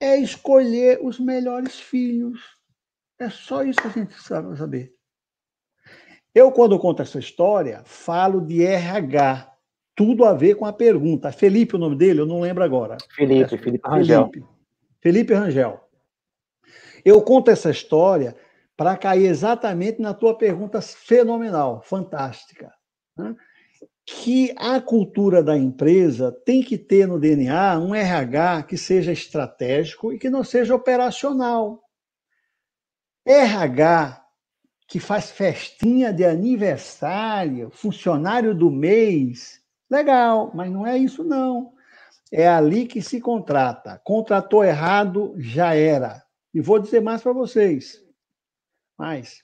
é escolher os melhores filhos. É só isso que a gente precisa saber. Eu, quando conto essa história, falo de RH. Tudo a ver com a pergunta. Felipe, o nome dele, eu não lembro agora. Felipe, é, Felipe Rangel. Felipe, Felipe Rangel. Eu conto essa história para cair exatamente na tua pergunta fenomenal, fantástica. Né? Que a cultura da empresa tem que ter no DNA um RH que seja estratégico e que não seja operacional. RH que faz festinha de aniversário, funcionário do mês. Legal, mas não é isso não. É ali que se contrata. Contratou errado, já era. E vou dizer mais para vocês. Mas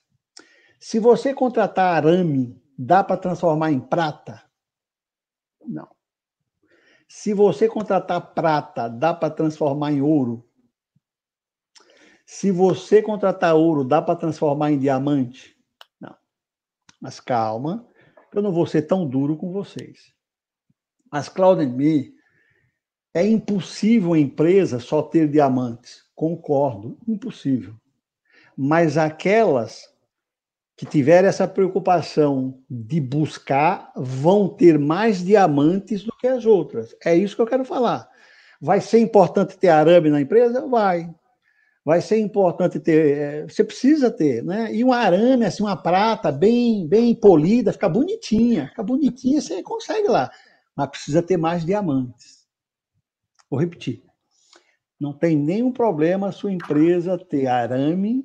se você contratar arame, dá para transformar em prata? Não. Se você contratar prata, dá para transformar em ouro? Se você contratar ouro, dá para transformar em diamante? Não. Mas calma, eu não vou ser tão duro com vocês. Mas Cloud Me, é impossível a empresa só ter diamantes. Concordo, impossível. Mas aquelas que tiverem essa preocupação de buscar vão ter mais diamantes do que as outras. É isso que eu quero falar. Vai ser importante ter arame na empresa? Vai vai ser importante ter, é, você precisa ter, né? E um arame, assim, uma prata bem, bem polida, fica bonitinha, fica bonitinha, você consegue lá, mas precisa ter mais diamantes. Vou repetir. Não tem nenhum problema a sua empresa ter arame,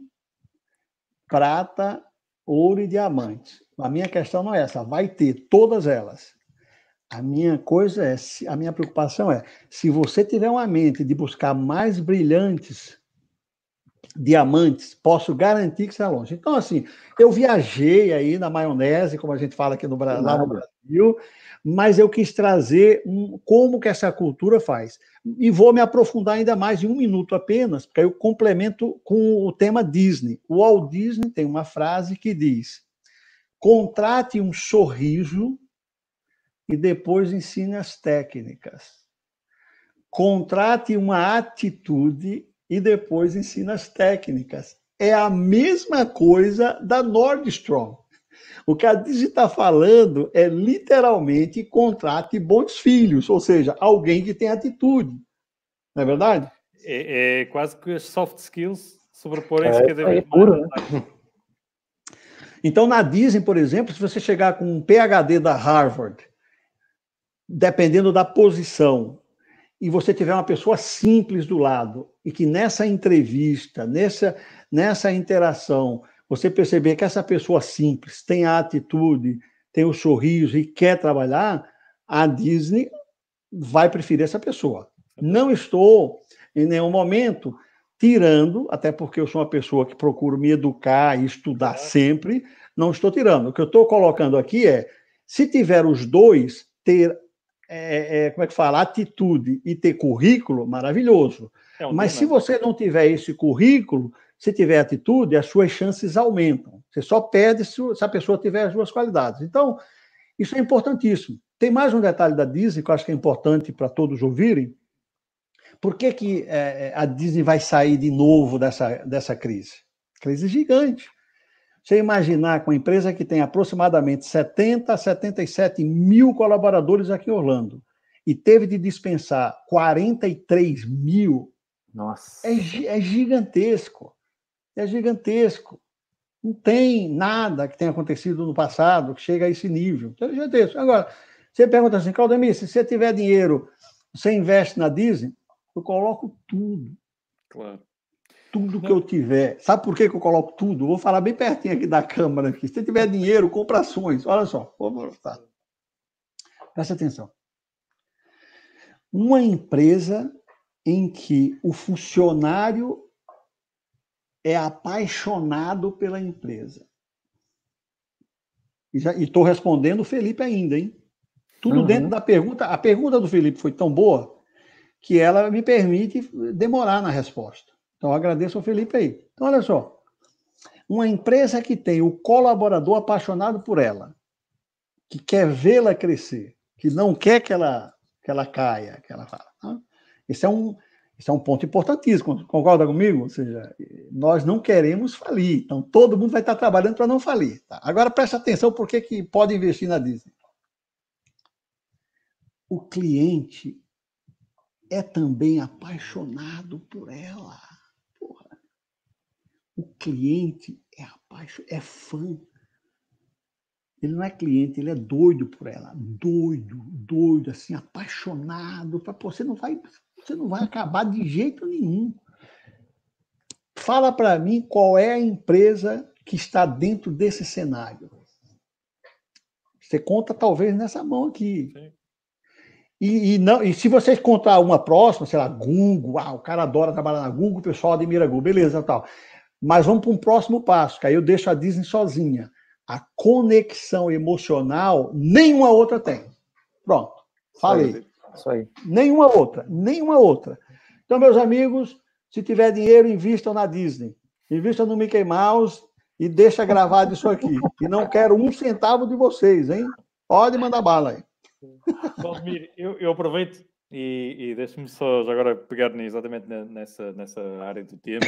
prata, ouro e diamantes. A minha questão não é essa, vai ter todas elas. A minha coisa é, a minha preocupação é, se você tiver uma mente de buscar mais brilhantes diamantes, posso garantir que é longe. Então, assim, eu viajei aí na maionese, como a gente fala aqui no, no Brasil, mas eu quis trazer um, como que essa cultura faz. E vou me aprofundar ainda mais em um minuto apenas, porque eu complemento com o tema Disney. O Walt Disney tem uma frase que diz: contrate um sorriso e depois ensine as técnicas. Contrate uma atitude e depois ensina as técnicas. É a mesma coisa da Nordstrom. O que a Digi está falando é literalmente contrate bons filhos, ou seja, alguém que tem atitude. Não é verdade? É, é quase que as soft skills sobreporem-se é, cada vez é mais. Né? Então, na Disney, por exemplo, se você chegar com um PhD da Harvard, dependendo da posição, e você tiver uma pessoa simples do lado, e que nessa entrevista, nessa, nessa interação, você perceber que essa pessoa simples tem a atitude, tem o sorriso e quer trabalhar, a Disney vai preferir essa pessoa. Não estou em nenhum momento tirando, até porque eu sou uma pessoa que procuro me educar e estudar sempre, não estou tirando. O que eu estou colocando aqui é, se tiver os dois, ter, é, é, como é que fala, atitude e ter currículo, maravilhoso. É um Mas se você não tiver esse currículo, se tiver atitude, as suas chances aumentam. Você só perde se a pessoa tiver as duas qualidades. Então, isso é importantíssimo. Tem mais um detalhe da Disney que eu acho que é importante para todos ouvirem. Por que, que é, é, a Disney vai sair de novo dessa, dessa crise? Crise gigante. Você imaginar com uma empresa que tem aproximadamente 70 a 77 mil colaboradores aqui em Orlando e teve de dispensar 43 mil nossa. É, é gigantesco. É gigantesco. Não tem nada que tenha acontecido no passado que chega a esse nível. Então, é gigantesco. Agora, você pergunta assim, Claudemir, se você tiver dinheiro, você investe na Disney? Eu coloco tudo. Claro. Tudo que eu tiver. Sabe por que, que eu coloco tudo? Vou falar bem pertinho aqui da câmera. Aqui. Se você tiver dinheiro, compra ações. Olha só. Presta atenção. Uma empresa em que o funcionário é apaixonado pela empresa. E estou respondendo o Felipe ainda, hein? Tudo uhum. dentro da pergunta. A pergunta do Felipe foi tão boa que ela me permite demorar na resposta. Então agradeço ao Felipe aí. Então, olha só. Uma empresa que tem o colaborador apaixonado por ela, que quer vê-la crescer, que não quer que ela, que ela caia, que ela fala esse é um, esse é um ponto importantíssimo. Concorda comigo? Ou seja, nós não queremos falir. Então, todo mundo vai estar trabalhando para não falir. Tá? Agora, preste atenção por que, que pode investir na Disney. O cliente é também apaixonado por ela. Porra. O cliente é, apaixon... é fã. Ele não é cliente, ele é doido por ela. Doido, doido, assim, apaixonado. Pra, você não vai você não vai acabar de jeito nenhum. Fala para mim qual é a empresa que está dentro desse cenário. Você conta talvez nessa mão aqui. E, e, não, e se vocês contar uma próxima, sei lá, Google, ah, o cara adora trabalhar na Google, o pessoal admira Google, beleza, tal. Mas vamos para um próximo passo, que aí eu deixo a Disney sozinha. A conexão emocional, nenhuma outra tem. Pronto, falei. Isso aí. Nenhuma outra, nenhuma outra. Então, meus amigos, se tiver dinheiro, invistam na Disney. Invista no Mickey Mouse e deixa gravado isso aqui. E não quero um centavo de vocês, hein? Pode mandar bala aí. Bom, eu, eu aproveito e, e deixa-me só agora pegar exatamente nessa, nessa área do tema,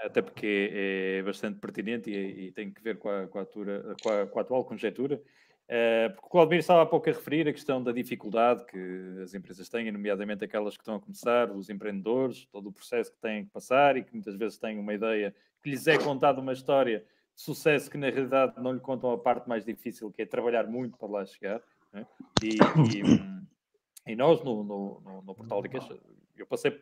até porque é bastante pertinente e, e tem que ver com a, com a, atura, com a, com a atual conjectura. Eh, porque o Claudemir estava há pouco a referir a questão da dificuldade que as empresas têm, nomeadamente aquelas que estão a começar, os empreendedores, todo o processo que têm que passar e que muitas vezes têm uma ideia que lhes é contada uma história de sucesso que na realidade não lhe contam a parte mais difícil, que é trabalhar muito para lá chegar. Né? E, e, e, nós, no, no, no, no Portal de Queixa, eu passei,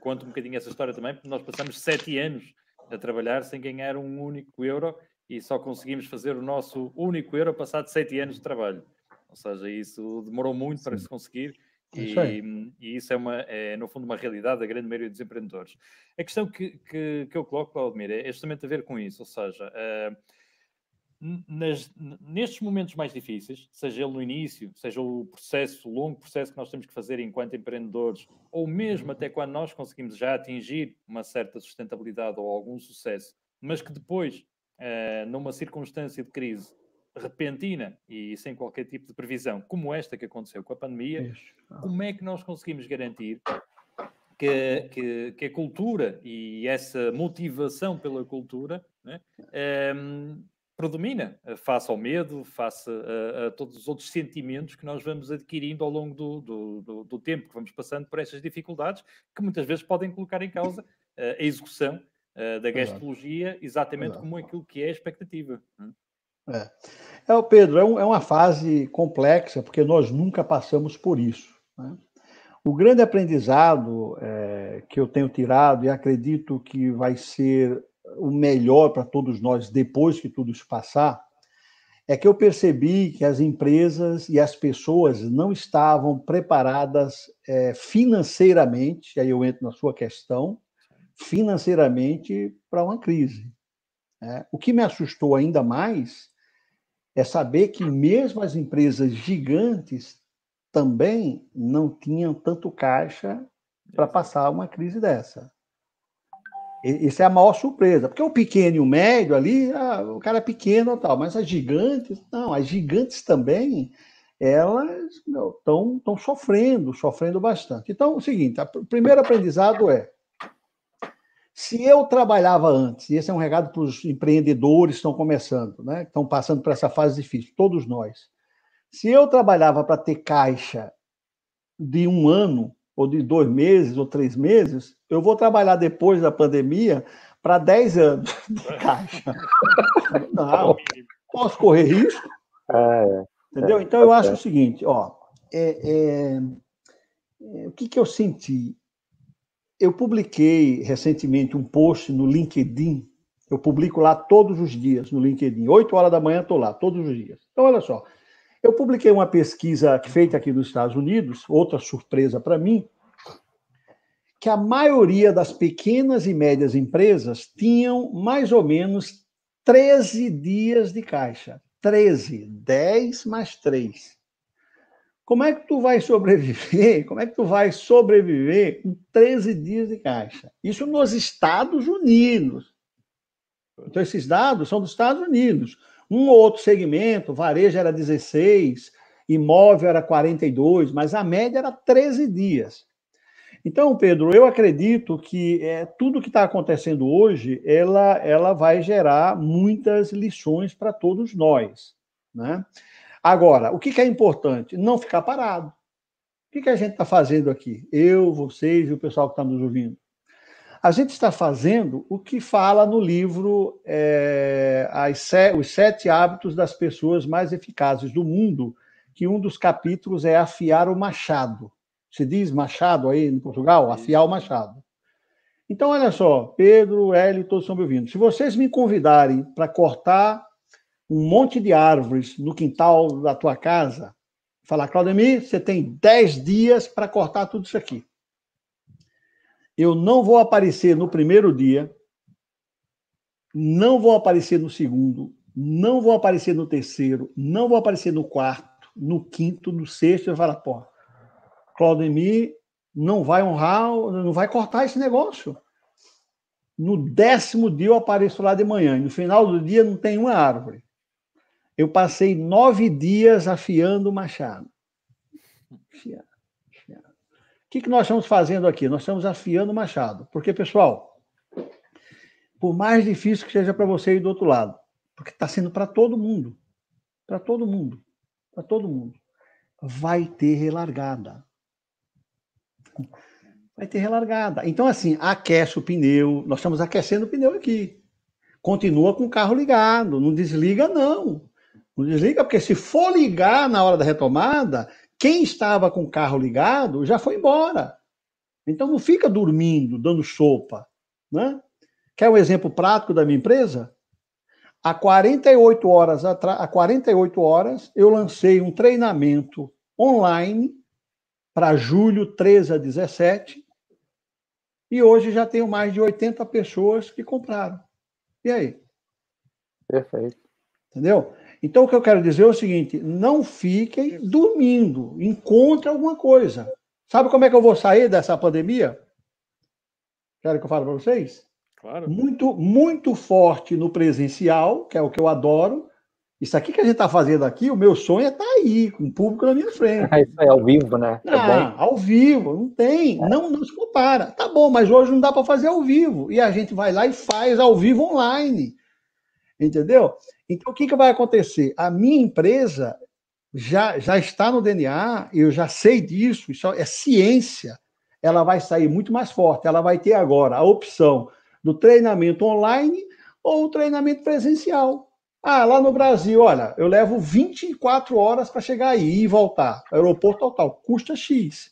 conto um bocadinho essa história também, porque nós passamos sete anos a trabalhar sem ganhar um único euro e só conseguimos fazer o nosso único euro passado sete anos de trabalho. Ou seja, isso demorou muito para se conseguir é e, e, isso é, uma, é, no fundo, uma realidade da grande maioria dos empreendedores. A questão que, que, que eu coloco, Claudemir, é justamente a ver com isso, ou seja, uh, nas, nestes momentos mais difíceis, seja ele no início, seja o processo, o longo processo que nós temos que fazer enquanto empreendedores, ou mesmo uhum. até quando nós conseguimos já atingir uma certa sustentabilidade ou algum sucesso, mas que depois eh, numa circunstância de crise repentina e sem qualquer tipo de previsão, como esta que aconteceu com a pandemia, como é que nós conseguimos garantir que, que, que a cultura e essa motivação pela cultura né, um, ehm, predomina face ao medo, face a, a, todos os outros sentimentos que nós vamos adquirindo ao longo do, do, do, do, tempo que vamos passando por essas dificuldades, que muitas vezes podem colocar em causa eh, a execução eh, da gastrologia exatamente Exato. como aquilo que é a expectativa. Né? É, é o Pedro, é, um, é, uma fase complexa, porque nós nunca passamos por isso. Né? O grande aprendizado é, que eu tenho tirado, e acredito que vai ser o melhor para todos nós depois que tudo isso passar, é que eu percebi que as empresas e as pessoas não estavam preparadas é, financeiramente, aí eu entro na sua questão, financeiramente para uma crise. É, o que me assustou ainda mais é saber que mesmo as empresas gigantes também não tinham tanto caixa para passar uma crise dessa. Essa é a maior surpresa, porque o pequeno e o médio ali, ah, o cara é pequeno e tal, mas as gigantes, não, as gigantes também, elas estão sofrendo, sofrendo bastante. Então, é o seguinte, o primeiro aprendizado é se eu trabalhava antes, e esse é um recado para os empreendedores que estão começando, né, que estão passando por essa fase difícil, todos nós. Se eu trabalhava para ter caixa de um ano, ou de dois meses, ou três meses, eu vou trabalhar depois da pandemia para dez anos de caixa. Não, tá posso correr risco. É, é. Entendeu? É, então, eu tá acho o seguinte, ó, é, é, o que, que eu senti? Eu publiquei recentemente um post no LinkedIn. Eu publico lá todos os dias no LinkedIn. 8 horas da manhã estou lá, todos os dias. Então, olha só. Eu publiquei uma pesquisa feita aqui nos Estados Unidos, outra surpresa para mim, que a maioria das pequenas e médias empresas tinham mais ou menos 13 dias de caixa. 13, 10 mais 3. Como é que tu vai sobreviver? Como é que tu vai sobreviver com 13 dias de caixa? Isso nos Estados Unidos. Então, esses dados são dos Estados Unidos. Um ou outro segmento, varejo era 16, imóvel era 42, mas a média era 13 dias. Então, Pedro, eu acredito que é, tudo que está acontecendo hoje, ela, ela vai gerar muitas lições para todos nós, né? Agora, o que, que é importante? Não ficar parado. O que, que a gente está fazendo aqui? Eu, vocês e o pessoal que está nos ouvindo. A gente está fazendo o que fala no livro é, se, Os Sete Hábitos das Pessoas Mais Eficazes do Mundo, que um dos capítulos é afiar o machado. Se diz machado aí em Portugal? Afiar o machado. Então, olha só, Pedro, Hélio, todos estão me ouvindo. Se vocês me convidarem para cortar um monte de árvores no quintal da tua casa, falar, Claudemir, você tem 10 dias para cortar tudo isso aqui. Eu não vou aparecer no primeiro dia, não vou aparecer no segundo, não vou aparecer no terceiro, não vou aparecer no quarto, no quinto, no sexto, eu falo, pô, Claudemir não vai honrar, não vai cortar esse negócio. No décimo dia eu apareço lá de manhã, e no final do dia não tem uma árvore eu passei nove dias afiando o machado. O que, que nós estamos fazendo aqui? Nós estamos afiando o machado. Porque, pessoal, por mais difícil que seja para você ir do outro lado, porque está sendo para todo mundo, para todo mundo, para todo mundo, vai ter relargada. Vai ter relargada. Então, assim, aquece o pneu, nós estamos aquecendo o pneu aqui. Continua com o carro ligado, não desliga, não. Não desliga, porque se for ligar na hora da retomada, quem estava com o carro ligado já foi embora. Então não fica dormindo, dando sopa. Né? Quer um exemplo prático da minha empresa? Há 48 horas atrás, há 48 horas, eu lancei um treinamento online para julho 13 a 17, e hoje já tenho mais de 80 pessoas que compraram. E aí? Perfeito. Entendeu? Então, o que eu quero dizer é o seguinte: não fiquem dormindo, encontre alguma coisa. Sabe como é que eu vou sair dessa pandemia? Quero que eu fale para vocês? Claro. Muito, muito forte no presencial, que é o que eu adoro. Isso aqui que a gente está fazendo aqui, o meu sonho é estar tá aí, com o público na minha frente. Isso é ao vivo, né? Tá ah, é ao vivo, não tem, é. não, não se compara. Tá bom, mas hoje não dá para fazer ao vivo. E a gente vai lá e faz ao vivo online. Entendeu? Então, o que, que vai acontecer? A minha empresa já, já está no DNA, eu já sei disso, isso é ciência. Ela vai sair muito mais forte. Ela vai ter agora a opção do treinamento online ou treinamento presencial. Ah, lá no Brasil, olha, eu levo 24 horas para chegar aí e voltar. Aeroporto total, custa X.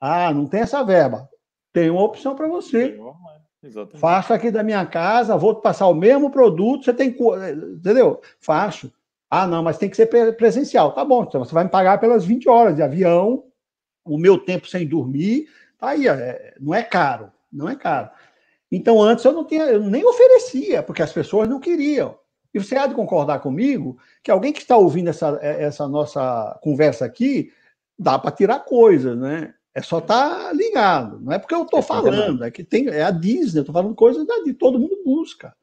Ah, não tem essa verba. Tem uma opção para você. Tem uma, Exatamente. Faço aqui da minha casa, vou passar o mesmo produto, você tem. Entendeu? Faço. Ah, não, mas tem que ser presencial. Tá bom, então você vai me pagar pelas 20 horas de avião, o meu tempo sem dormir. Tá aí, é, não é caro. Não é caro. Então, antes eu não tinha, eu nem oferecia, porque as pessoas não queriam. E você há de concordar comigo que alguém que está ouvindo essa, é, essa nossa conversa aqui dá para tirar coisas, né? É só tá ligado. Não é porque eu estou é falando, é que tem, é a Disney, estou falando coisas da Disney, todo mundo busca.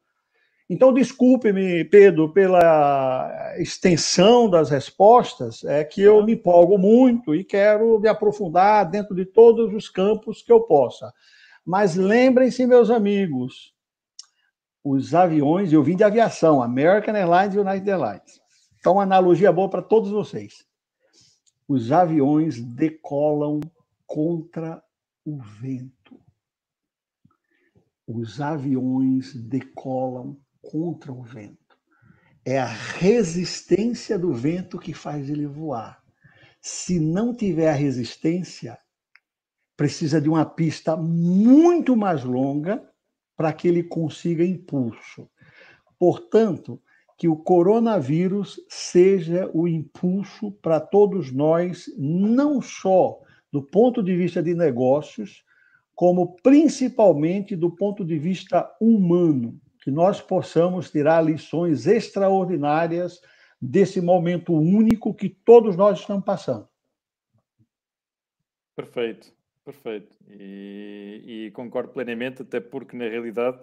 Então, desculpe-me, Pedro, pela extensão das respostas, é que eu me empolgo muito e quero me aprofundar dentro de todos os campos que eu possa. Mas lembrem-se, meus amigos, os aviões, eu vim de aviação, American Airlines e United Airlines. Então, uma analogia boa para todos vocês. Os aviões decolam contra o vento. Os aviões decolam contra o vento. É a resistência do vento que faz ele voar. Se não tiver a resistência, precisa de uma pista muito mais longa para que ele consiga impulso. Portanto, que o coronavírus seja o impulso para todos nós, não só do ponto de vista de negócios, como principalmente do ponto de vista humano, que nós possamos tirar lições extraordinárias desse momento único que todos nós estamos passando. Perfeito, perfeito. E, e concordo plenamente, até porque, na realidade,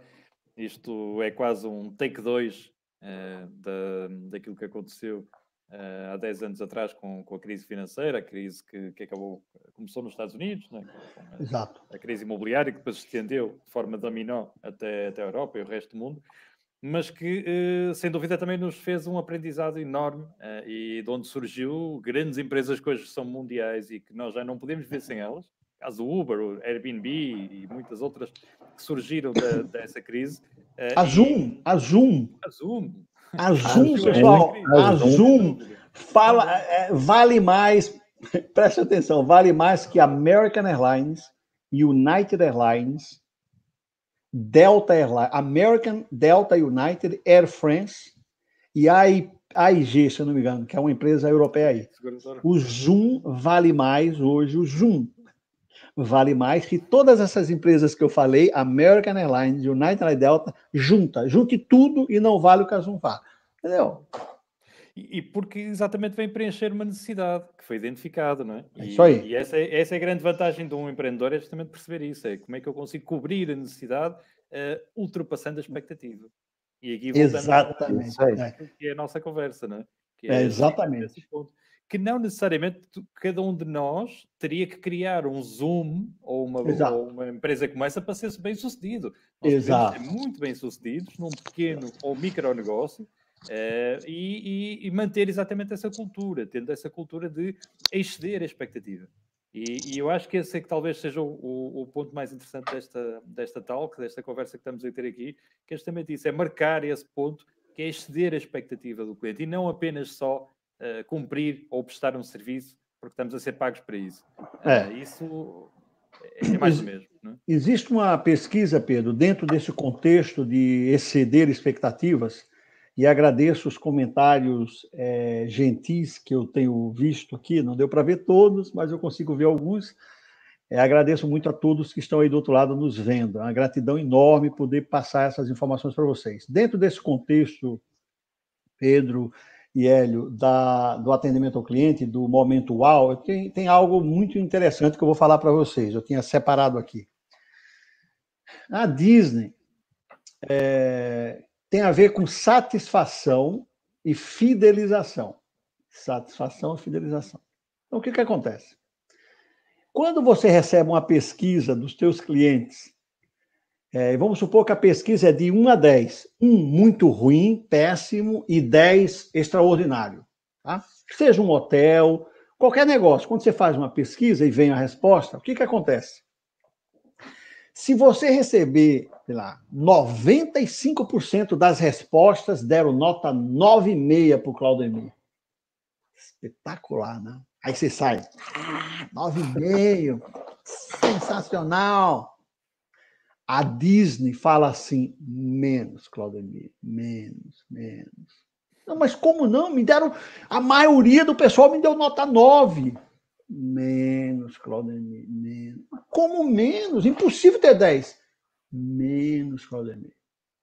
isto é quase um take 2 é, eh, da, daquilo que aconteceu eh, há 10 anos atrás com, com a crise financeira, a crise que, que acabou, começou nos Estados Unidos, né? a, Exato. a crise imobiliária que depois estendeu de forma dominó até, até a Europa e o resto do mundo, mas que eh, sem dúvida também nos fez um aprendizado enorme eh, e de onde surgiu grandes empresas que hoje são mundiais e que nós já não podemos ver sem elas, caso Uber, o Airbnb e muitas outras que surgiram da, dessa crise. A Zoom, e, a Zoom. A Zoom, a Zoom, pessoal, é, né? a Zoom fala, é, é, vale mais, preste atenção, vale mais que American Airlines, United Airlines, Delta Airlines, American, Delta, United, Air France e a AIG, se eu não me engano, que é uma empresa europeia aí. O Zoom vale mais hoje, o Zoom vale mais que todas essas empresas que eu falei, American Airlines, United Delta, junta, junte tudo e não vale o que as um vá. Entendeu? E, porque exatamente vem preencher uma necessidade que foi identificada, não é? é isso aí. E essa, é, essa é a grande vantagem de um empreendedor, é justamente perceber isso, é como é que eu consigo cobrir a necessidade uh, ultrapassando a expectativa. E aqui voltando Exatamente. A, é. que é a nossa conversa, não é? é, é exatamente que não necessariamente cada um de nós teria que criar um Zoom ou uma, ou uma empresa como essa para ser bem sucedido. Nós Exato. ser muito bem sucedidos num pequeno ou micro uh, eh, e, e, e, manter exatamente essa cultura, tendo essa cultura de exceder a expectativa. E, e eu acho que esse é que talvez seja o, o, o, ponto mais interessante desta, desta talk, desta conversa que estamos a ter aqui, que é justamente isso, é marcar esse ponto que é exceder a expectativa do cliente e não apenas só eh, cumprir ou prestar um serviço, porque estamos a ser pagos para isso. É. Uh, isso é, é mais do mesmo. É? Existe uma pesquisa, Pedro, dentro desse contexto de exceder expectativas, e agradeço os comentários é, gentis que eu tenho visto aqui. Não deu para ver todos, mas eu consigo ver alguns. É, agradeço muito a todos que estão aí do outro lado nos vendo. É uma gratidão enorme poder passar essas informações para vocês. Dentro desse contexto, Pedro, e Hélio, da, do atendimento ao cliente, do momento UAU, tem, tem algo muito interessante que eu vou falar para vocês. Eu tinha separado aqui. A Disney é, tem a ver com satisfação e fidelização. Satisfação e fidelização. Então, o que, que acontece? Quando você recebe uma pesquisa dos teus clientes é, vamos supor que a pesquisa é de 1 a 10. 1 muito ruim, péssimo, e 10 extraordinário. Tá? Seja um hotel, qualquer negócio. Quando você faz uma pesquisa e vem a resposta, o que, que acontece? Se você receber, sei lá, 95% das respostas deram nota 9,6 para o Claudemir. Espetacular, né? Aí você sai, ah, 9,5, sensacional. A Disney fala assim: menos, Claudemir, menos, menos. Não, mas como não? Me deram. A maioria do pessoal me deu nota 9. Menos, Claudemir, menos. Como menos? Impossível ter 10. Menos, Claudemir.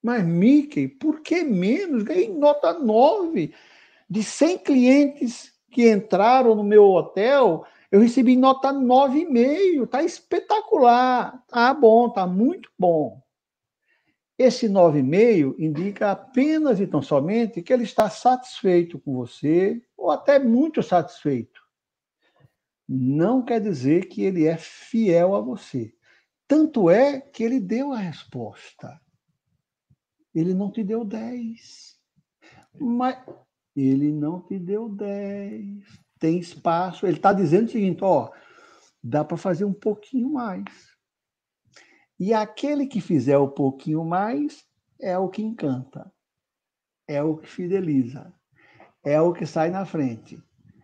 Mas, Mickey, por que menos? Ganhei nota 9. De 100 clientes que entraram no meu hotel, eu recebi nota 9,5, tá espetacular, tá bom, tá muito bom. Esse 9,5 indica apenas e tão somente que ele está satisfeito com você, ou até muito satisfeito. Não quer dizer que ele é fiel a você. Tanto é que ele deu a resposta. Ele não te deu 10. Mas ele não te deu 10 tem espaço. Ele está dizendo o seguinte: ó, dá para fazer um pouquinho mais. E aquele que fizer um pouquinho mais é o que encanta, é o que fideliza, é o que sai na frente.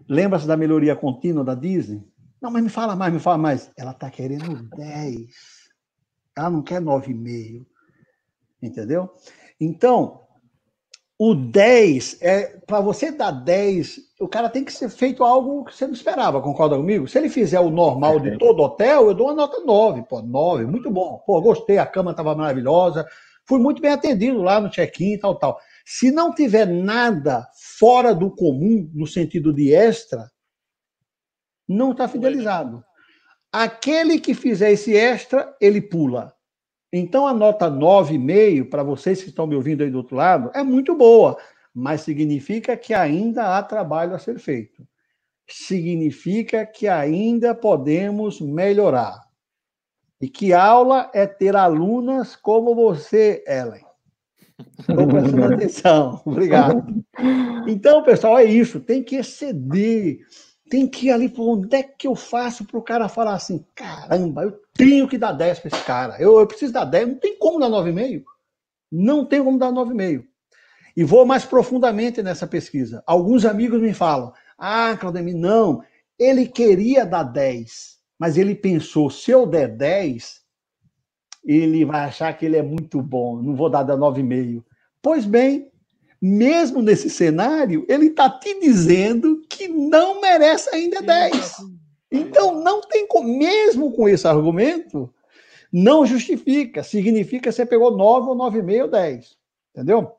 Lembra-se da melhoria contínua da Disney? Não, mas me fala mais, me fala mais. Ela está querendo 10. Ela não quer 9,5. Entendeu? Então, o 10, é, para você dar 10, o cara tem que ser feito algo que você não esperava, concorda comigo? Se ele fizer o normal de todo hotel, eu dou uma nota 9, pô, 9, muito bom. Pô, gostei, a cama estava maravilhosa, fui muito bem atendido lá no check-in e tal, tal. Se não tiver nada fora do comum, no sentido de extra, não está fidelizado. Aquele que fizer esse extra, ele pula. Então, a nota 9,5, para vocês que estão me ouvindo aí do outro lado, é muito boa, mas significa que ainda há trabalho a ser feito. Significa que ainda podemos melhorar. E que aula é ter alunas como você, Ellen. Estou prestando atenção. Obrigado. Então, pessoal, é isso. Tem que exceder tem que ir ali por onde é que eu faço para o cara falar assim: caramba, eu tenho que dar 10 para esse cara, eu, eu, preciso dar 10, não tem como dar 9,5. Não tem como dar 9,5. E vou mais profundamente nessa pesquisa. Alguns amigos me falam: ah, Claudemir, não, ele queria dar 10, mas ele pensou: se eu der 10, ele vai achar que ele é muito bom, não vou dar 9,5. Pois bem, mesmo nesse cenário, ele está te dizendo que não merece ainda 10. Então, não tem como, mesmo com esse argumento, não justifica. Significa que você pegou 9 ou 9,5 ou 10. Entendeu?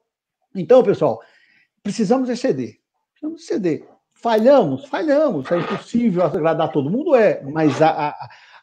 Então, pessoal, precisamos exceder. Precisamos ceder. Falhamos, falhamos. É impossível agradar todo mundo? É, mas a, a,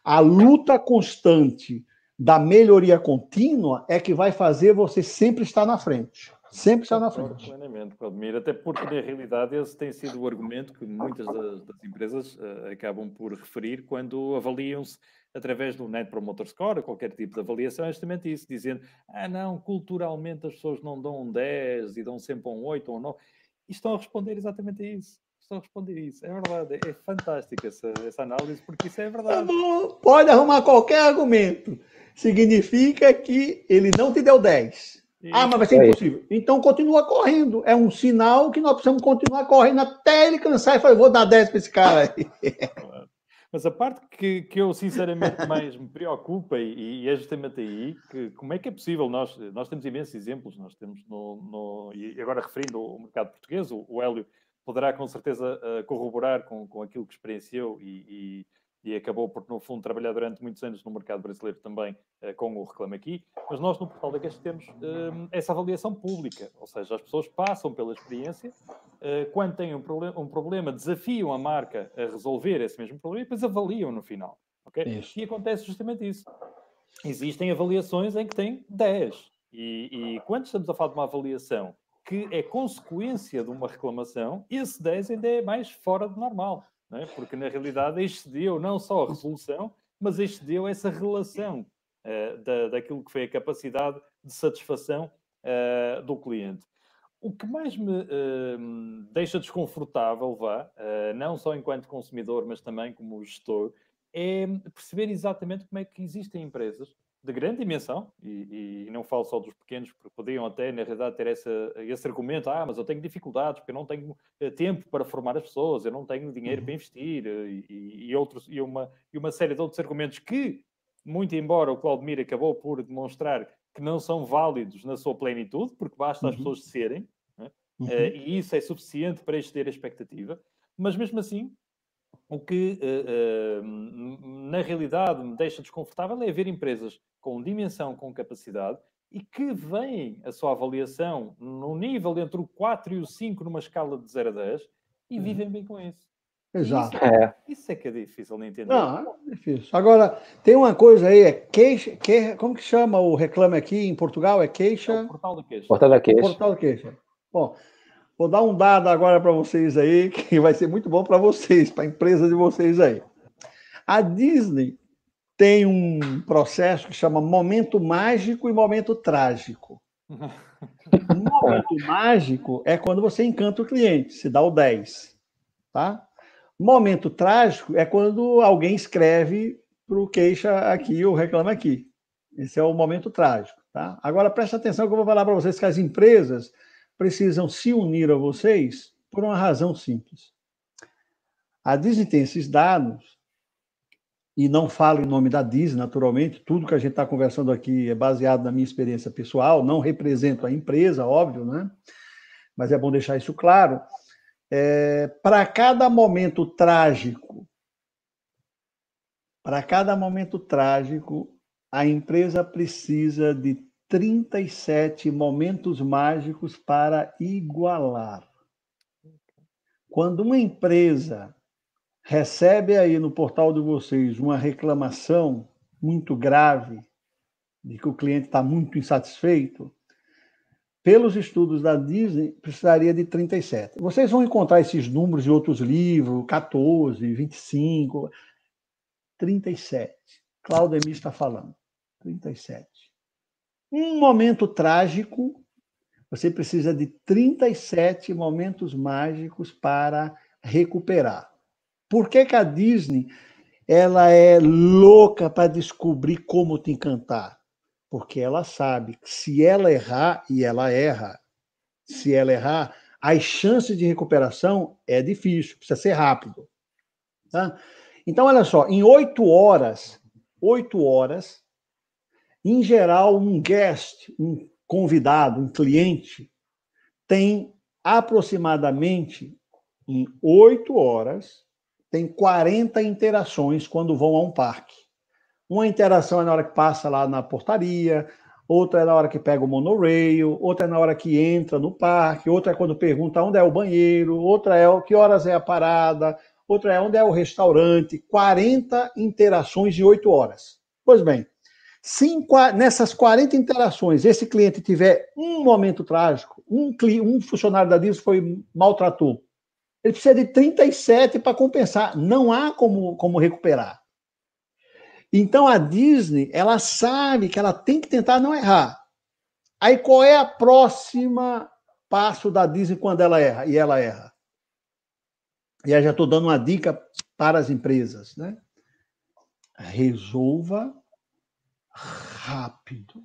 a luta constante da melhoria contínua é que vai fazer você sempre estar na frente. Sempre está na frente. Plenamente, Vladimir, até porque na realidade esse tem sido o argumento que muitas das, das empresas uh, acabam por referir quando avaliam-se através do Net Promoter Score, ou qualquer tipo de avaliação, é justamente isso, dizendo, ah não, culturalmente as pessoas não dão um 10 e dão sempre um 8 ou um 9, e estão a responder exatamente a isso estão a responder isso. É verdade, é fantástica essa, essa análise, porque isso é verdade. Tá pode arrumar qualquer argumento. Significa que ele não te deu 10. Ah, mas vai ser é impossível. Isso. Então continua correndo. É um sinal que nós precisamos continuar correndo até ele cansar e falar, vou dar 10 para esse cara. aí. Mas a parte que, que eu sinceramente mais me preocupa, e, e, é justamente aí, que como é que é possível? Nós, nós temos imensos exemplos, nós temos no, no e agora referindo ao mercado português, o, o Hélio poderá com certeza eh, corroborar com, com aquilo que experienciou e, e e acabou por, no fundo, trabalhar durante muitos anos no mercado brasileiro também uh, com o Reclame Aqui, mas nós no Portal da Caixa, temos uh, essa avaliação pública, ou seja, as pessoas passam pela experiência, uh, quando têm um, um, problema, desafiam a marca a resolver esse mesmo problema e depois avaliam no final. Okay? E acontece justamente isso. Existem avaliações em que tem 10. E, e quando estamos a falar de uma avaliação que é consequência de uma reclamação, esse 10 ainda é mais fora do normal é? porque na realidade excedeu não só a resolução, mas excedeu essa relação uh, da, daquilo que foi a capacidade de satisfação uh, do cliente. O que mais me uh, deixa desconfortável, vá, eh, não só enquanto consumidor, mas também como gestor, é perceber exatamente como é que existem empresas de grande dimensão, e, e, não falo só dos pequenos, porque podiam até, na realidade, ter essa, esse argumento: ah, mas eu tenho dificuldades, porque eu não tenho eh, tempo para formar as pessoas, eu não tenho dinheiro para uhum. investir, eh, e, e outros, e, uma, e uma série de outros argumentos que, muito embora o Claudemir acabou por demonstrar que não são válidos na sua plenitude, porque basta as uhum. pessoas serem, né? Eh, uhum. uh, e isso é suficiente para exceder a expectativa, mas mesmo assim o que, eh, eh, na realidade, me deixa desconfortável é ver empresas com dimensão, com capacidade e que veem a sua avaliação no nível entre o 4 e o 5 numa escala de 0 a 10 e uhum. vivem bem com isso. Exato. Isso é, é, isso é que é difícil de entender. Não, é difícil. Agora, tem uma coisa aí, é queixa, que, como que chama o reclame aqui em Portugal? É queixa? É o portal da queixa. Portal da queixa. Portal da queixa. Bom, Vou dar um dado agora para vocês aí, que vai ser muito bom para vocês, para a empresa de vocês aí. A Disney tem um processo que chama momento mágico e momento trágico. momento mágico é quando você encanta o cliente, se dá o 10, tá? Momento trágico é quando alguém escreve para o queixa aqui ou reclama aqui. Esse é o momento trágico, tá? Agora presta atenção que eu vou falar para vocês que as empresas precisam se unir a vocês por uma razão simples. A Disney tem esses dados, e não falo em nome da Disney, naturalmente, tudo que a gente está conversando aqui é baseado na minha experiência pessoal, não represento a empresa, óbvio, né? Mas é bom deixar isso claro. É, para cada momento trágico, para cada momento trágico, a empresa precisa de 37 momentos mágicos para igualar. Quando uma empresa recebe aí no portal de vocês uma reclamação muito grave, de que o cliente está muito insatisfeito, pelos estudos da Disney, precisaria de 37. Vocês vão encontrar esses números em outros livros, 14, 25, 37. Claudemir está falando, 37 um momento trágico, você precisa de 37 momentos mágicos para recuperar. Por que, que a Disney ela é louca para descobrir como te encantar? Porque ela sabe que se ela errar, e ela erra, se ela errar, as chances de recuperação é difícil, precisa ser rápido. Tá? Então, olha só, em oito horas, oito horas, em geral, um guest, um convidado, um cliente, tem aproximadamente em oito horas, tem 40 interações quando vão a um parque. Uma interação é na hora que passa lá na portaria, outra é na hora que pega o monorail, outra é na hora que entra no parque, outra é quando pergunta onde é o banheiro, outra é que horas é a parada, outra é onde é o restaurante. 40 interações de oito horas. Pois bem, se nessas 40 interações esse cliente tiver um momento trágico, um, um funcionário da Disney foi maltratou, ele precisa de 37 para compensar. Não há como, como recuperar. Então a Disney, ela sabe que ela tem que tentar não errar. Aí qual é a próxima passo da Disney quando ela erra? E ela erra. E aí já estou dando uma dica para as empresas, né? Resolva rápido.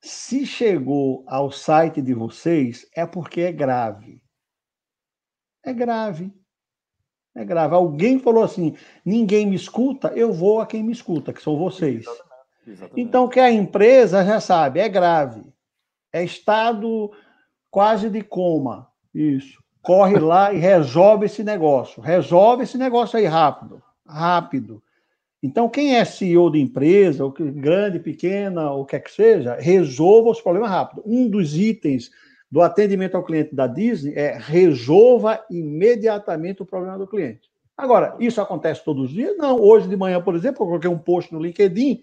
Se chegou ao site de vocês, é porque é grave. É grave. É grave. Alguém falou assim: ninguém me escuta, eu vou a quem me escuta, que são vocês. Exatamente. Exatamente. Então, que a empresa já sabe, é grave. É estado quase de coma. Isso. Corre lá e resolve esse negócio. Resolve esse negócio aí rápido. Rápido. Então, quem é CEO de empresa, ou grande, pequena, ou quer é que seja, resolva os problemas rápido. Um dos itens do atendimento ao cliente da Disney é resolva imediatamente o problema do cliente. Agora, isso acontece todos os dias? Não. Hoje de manhã, por exemplo, eu coloquei um post no LinkedIn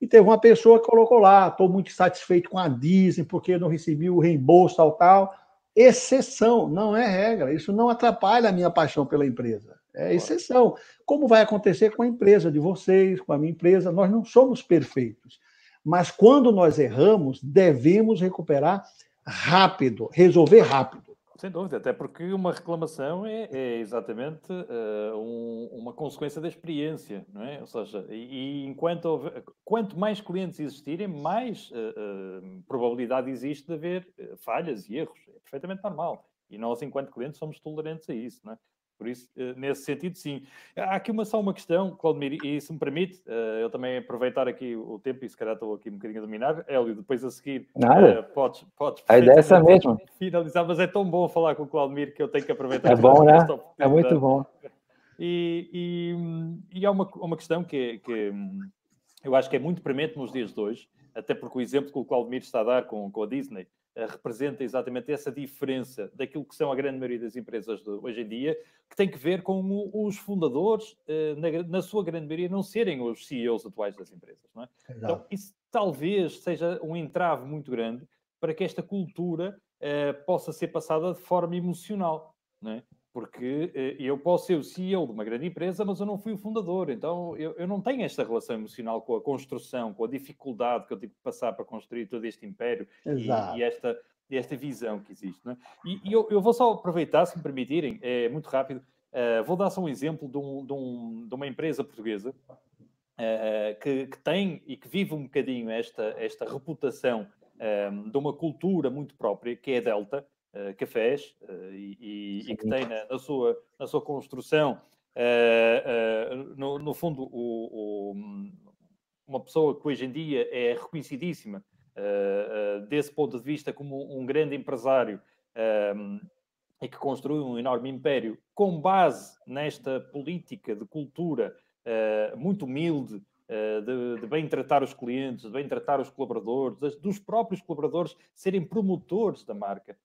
e teve uma pessoa que colocou lá: estou muito satisfeito com a Disney porque não recebi o reembolso, tal, tal. Exceção, não é regra. Isso não atrapalha a minha paixão pela empresa. É exceção. Como vai acontecer com a empresa de vocês, com a minha empresa, nós não somos perfeitos. Mas quando nós erramos, devemos recuperar rápido, resolver rápido. Sem dúvida, até porque uma reclamação é, é exatamente uh, um, uma consequência da experiência, não é? Ou seja, e, e enquanto quanto mais clientes existirem, mais uh, uh, probabilidade existe de haver falhas e erros. É perfeitamente normal. E nós, enquanto clientes, somos tolerantes a isso, não é? Por isso, eh, nesse sentido, sim. Há aqui uma, só uma questão, Claudemir, e se me permite, eh, eu também aproveitar aqui o tempo, e se calhar estou aqui um bocadinho a dominar. Hélio, depois a seguir, Nada. Uh, podes, podes a ideia é essa mesmo. finalizar, mas é tão bom falar com o Claudemir que eu tenho que aproveitar. É bom, né? É muito bom. E, e, e há uma, uma questão que, que eu acho que é muito premente nos dias de hoje, até porque o exemplo que o Claudemir está a dar com, com a Disney, eh, representa exatamente essa diferença daquilo que são a grande maioria das empresas de, hoje em dia, que tem que ver com o, os fundadores, eh, na, na, sua grande maioria, não serem os CEOs atuais das empresas. Não é? Então, isso talvez seja um entrave muito grande para que esta cultura eh, possa ser passada de forma emocional. É? porque eh, eu posso ser o CEO de uma grande empresa, mas eu não fui o fundador, então eu, eu, não tenho esta relação emocional com a construção, com a dificuldade que eu tive que passar para construir todo este império e, e, esta, esta visão que existe. É? E, e eu, eu, vou só aproveitar, se me permitirem, é muito rápido, uh, vou dar só um exemplo de, um, de, um, de uma empresa portuguesa uh, que, que, tem e que vive um bocadinho esta, esta reputação um, de uma cultura muito própria, que é a Delta, eh, cafés uh, e, e, que tem na, na, sua, na sua construção, eh, no, no, fundo, o, o, uma pessoa que hoje em dia é reconhecidíssima desse ponto de vista como um grande empresário um, e que construiu um enorme império com base nesta política de cultura muito humilde, de, de, bem tratar os clientes, de bem tratar os colaboradores, dos próprios colaboradores serem promotores da marca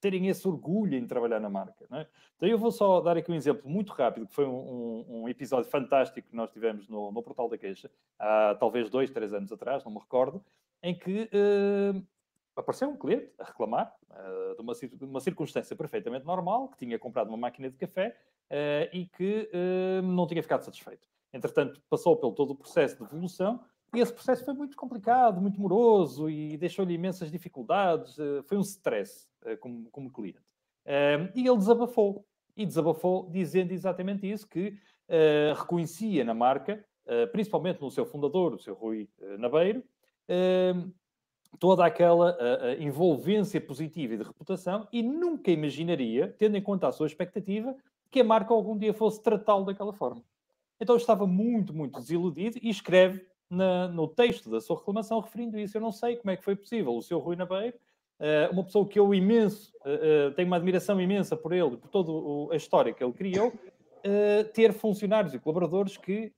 terem esse orgulho em trabalhar na marca. É? Então eu vou só dar aqui um exemplo muito rápido, que foi um, um, episódio fantástico que nós tivemos no, no, Portal da Queixa, há talvez dois, três anos atrás, não me recordo, em que uh, apareceu um cliente a reclamar uh, de, uma, de, uma, circunstância perfeitamente normal, que tinha comprado uma máquina de café uh, e que não tinha ficado satisfeito. Entretanto, passou pelo todo o processo de evolução e esse processo foi muito complicado, muito moroso e deixou-lhe imensas dificuldades. Eh, foi um stress eh, como, como cliente. E ele desabafou. E desabafou dizendo exatamente isso, que eh, reconhecia na marca, principalmente no seu fundador, o seu Rui Nabeiro, toda aquela envolvência positiva e de reputação e nunca imaginaria, tendo em conta a sua expectativa, que a marca algum dia fosse tratá-lo daquela forma. Então estava muito, muito desiludido e escreve na, no texto da sua reclamação referindo isso. Eu não sei como é que foi possível. O seu Rui Nabeiro, eh, uma pessoa que eu imenso, eh, eh, tenho uma admiração imensa por ele, por toda a história que ele criou, ter funcionários e colaboradores que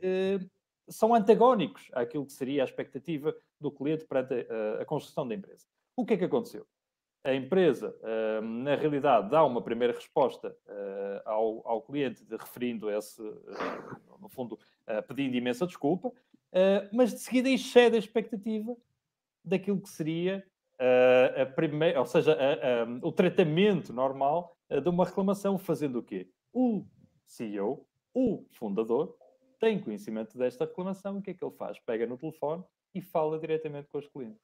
são antagónicos àquilo que seria a expectativa do cliente perante a construção da empresa. O que é que aconteceu? A empresa, na realidade, dá uma primeira resposta ao cliente, referindo esse, no fundo, pedindo imensa desculpa, ah, mas de seguida excede a expectativa daquilo que seria uh, a primeira, ou seja, a, a, o tratamento normal ah, de uma reclamação, fazendo o quê? O CEO, o fundador, tem conhecimento desta reclamação, o que é que ele faz? Pega no telefone e fala diretamente com os clientes.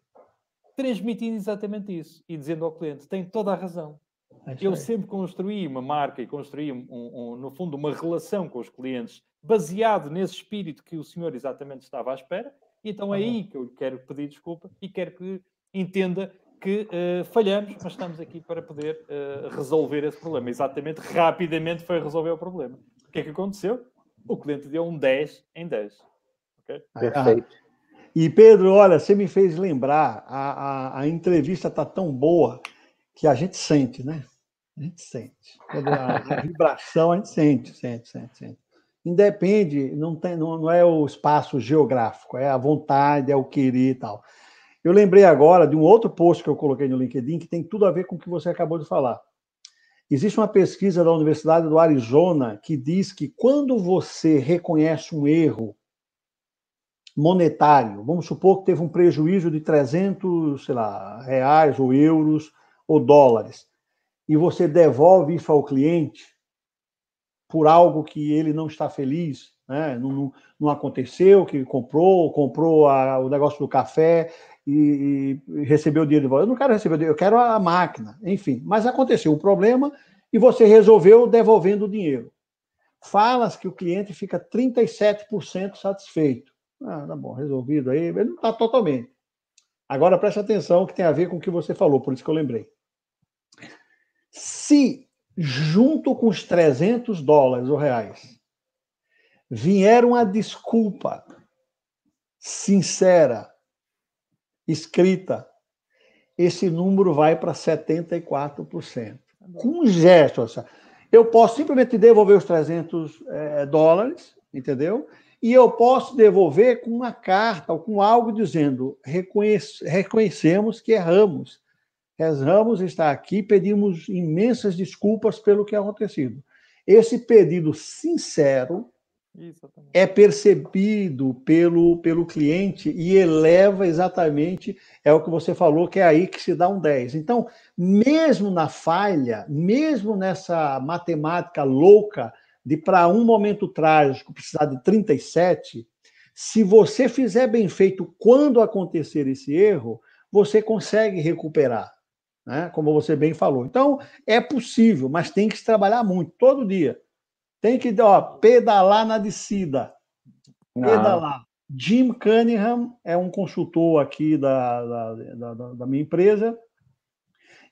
Transmitindo exatamente isso e dizendo ao cliente: tem toda a razão, é eu sempre construí uma marca e construí, um, um, no fundo, uma relação com os clientes baseado nesse espírito que o senhor exatamente estava à espera. Então é uhum. aí que eu lhe quero pedir desculpa e quero que entenda que uh, falhamos, mas estamos aqui para poder uh, resolver esse problema. Exatamente, rapidamente foi resolver o problema. O que é que aconteceu? O cliente deu um 10 em 10. Okay? Perfeito. Ah, e Pedro, olha, você me fez lembrar, a, a, a entrevista está tão boa que a gente sente, né? A gente sente. A, a, vibração a gente sente, sente, sente, sente. Independe, não, tem, não, não é o espaço geográfico, é a vontade, é o querer e tal. Eu lembrei agora de um outro post que eu coloquei no LinkedIn que tem tudo a ver com o que você acabou de falar. Existe uma pesquisa da Universidade do Arizona que diz que quando você reconhece um erro monetário, vamos supor que teve um prejuízo de 300, sei lá, reais ou euros ou dólares, e você devolve isso ao cliente por algo que ele não está feliz, né? não, não, não aconteceu, que comprou, comprou a, o negócio do café e, e, recebeu o dinheiro de volta. Eu não quero receber o dinheiro, eu quero a máquina, enfim. Mas aconteceu o um problema e você resolveu devolvendo o dinheiro. Falas que o cliente fica 37% satisfeito. Ah, tá bom, resolvido aí, ele não está totalmente. Agora preste atenção que tem a ver com o que você falou, por isso que eu lembrei. Se, junto com os 300 dólares ou reais, vier uma desculpa sincera, escrita, esse número vai para 74%. Tá com um gesto, eu posso simplesmente devolver os 300 é, eh, dólares, entendeu? E eu posso devolver com uma carta ou com algo dizendo: reconhece, reconhecemos que erramos Rezamos está aqui, pedimos imensas desculpas pelo que acontecido. Esse pedido sincero é percebido pelo, pelo cliente e eleva exatamente, é o que você falou, que é aí que se dá um 10. Então, mesmo na falha, mesmo nessa matemática louca de para um momento trágico precisar de 37, se você fizer bem feito quando acontecer esse erro, você consegue recuperar né? como você bem falou. Então, é possível, mas tem que se trabalhar muito, todo dia. Tem que ó, pedalar na descida. Pedalar. Jim Cunningham é um consultor aqui da, da, da, da minha empresa.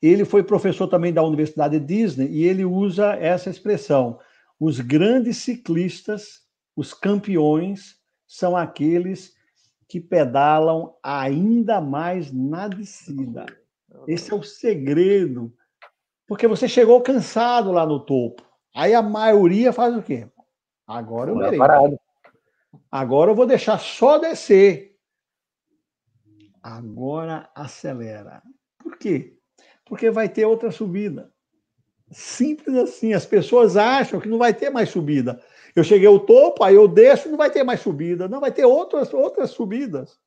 Ele foi professor também da Universidade Disney e ele usa essa expressão. Os grandes ciclistas, os campeões, são aqueles que pedalam ainda mais na descida. Esse é o segredo. Porque você chegou cansado lá no topo. Aí a maioria faz o quê? Agora eu tá merei. Agora eu vou deixar só descer. Agora acelera. Por quê? Porque vai ter outra subida. Simples assim. As pessoas acham que não vai ter mais subida. Eu cheguei ao topo, aí eu desço, não vai ter mais subida. Não, vai ter outras, outras subidas.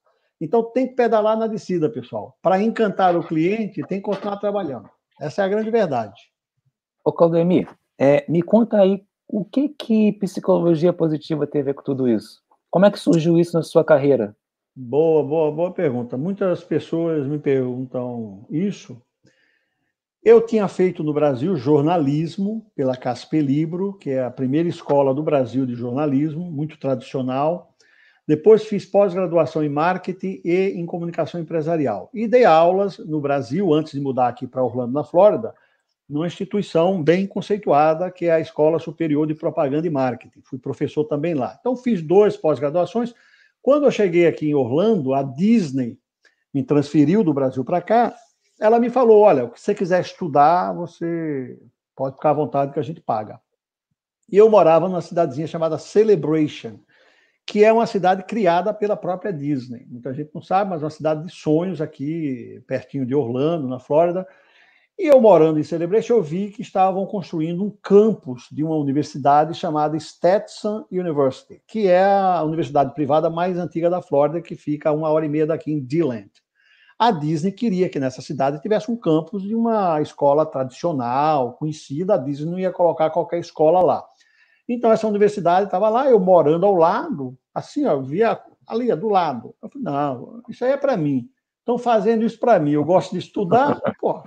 Então tem que pedalar na descida, pessoal. Para encantar o cliente, tem que continuar trabalhando. Essa é a grande verdade. Ô, Claudemir, é, me conta aí o que que psicologia positiva tem a ver com tudo isso? Como é que surgiu isso na sua carreira? Boa, boa, boa pergunta. Muitas pessoas me perguntam isso. Eu tinha feito no Brasil jornalismo pela Casper Libro, que é a primeira escola do Brasil de jornalismo, muito tradicional. Depois fiz pós-graduação em marketing e em comunicação empresarial. E dei aulas no Brasil, antes de mudar aqui para Orlando, na Flórida, numa instituição bem conceituada, que é a Escola Superior de Propaganda e Marketing. Fui professor também lá. Então, fiz duas pós-graduações. Quando eu cheguei aqui em Orlando, a Disney me transferiu do Brasil para cá. Ela me falou: olha, o que você quiser estudar, você pode ficar à vontade que a gente paga. E eu morava numa cidadezinha chamada Celebration, que é uma cidade criada pela própria Disney. Muita gente não sabe, mas é uma cidade de sonhos aqui, pertinho de Orlando, na Flórida. E eu morando em Celebration, eu vi que estavam construindo um campus de uma universidade chamada Stetson University, que é a universidade privada mais antiga da Flórida, que fica a uma hora e meia daqui em Deland. A Disney queria que nessa cidade tivesse um campus de uma escola tradicional, conhecida. A Disney não ia colocar qualquer escola lá. Então, essa universidade estava lá, eu morando ao lado, assim, ó, eu via ali, do lado. Eu falei, não, isso aí é para mim. Estão fazendo isso para mim. Eu gosto de estudar, pô,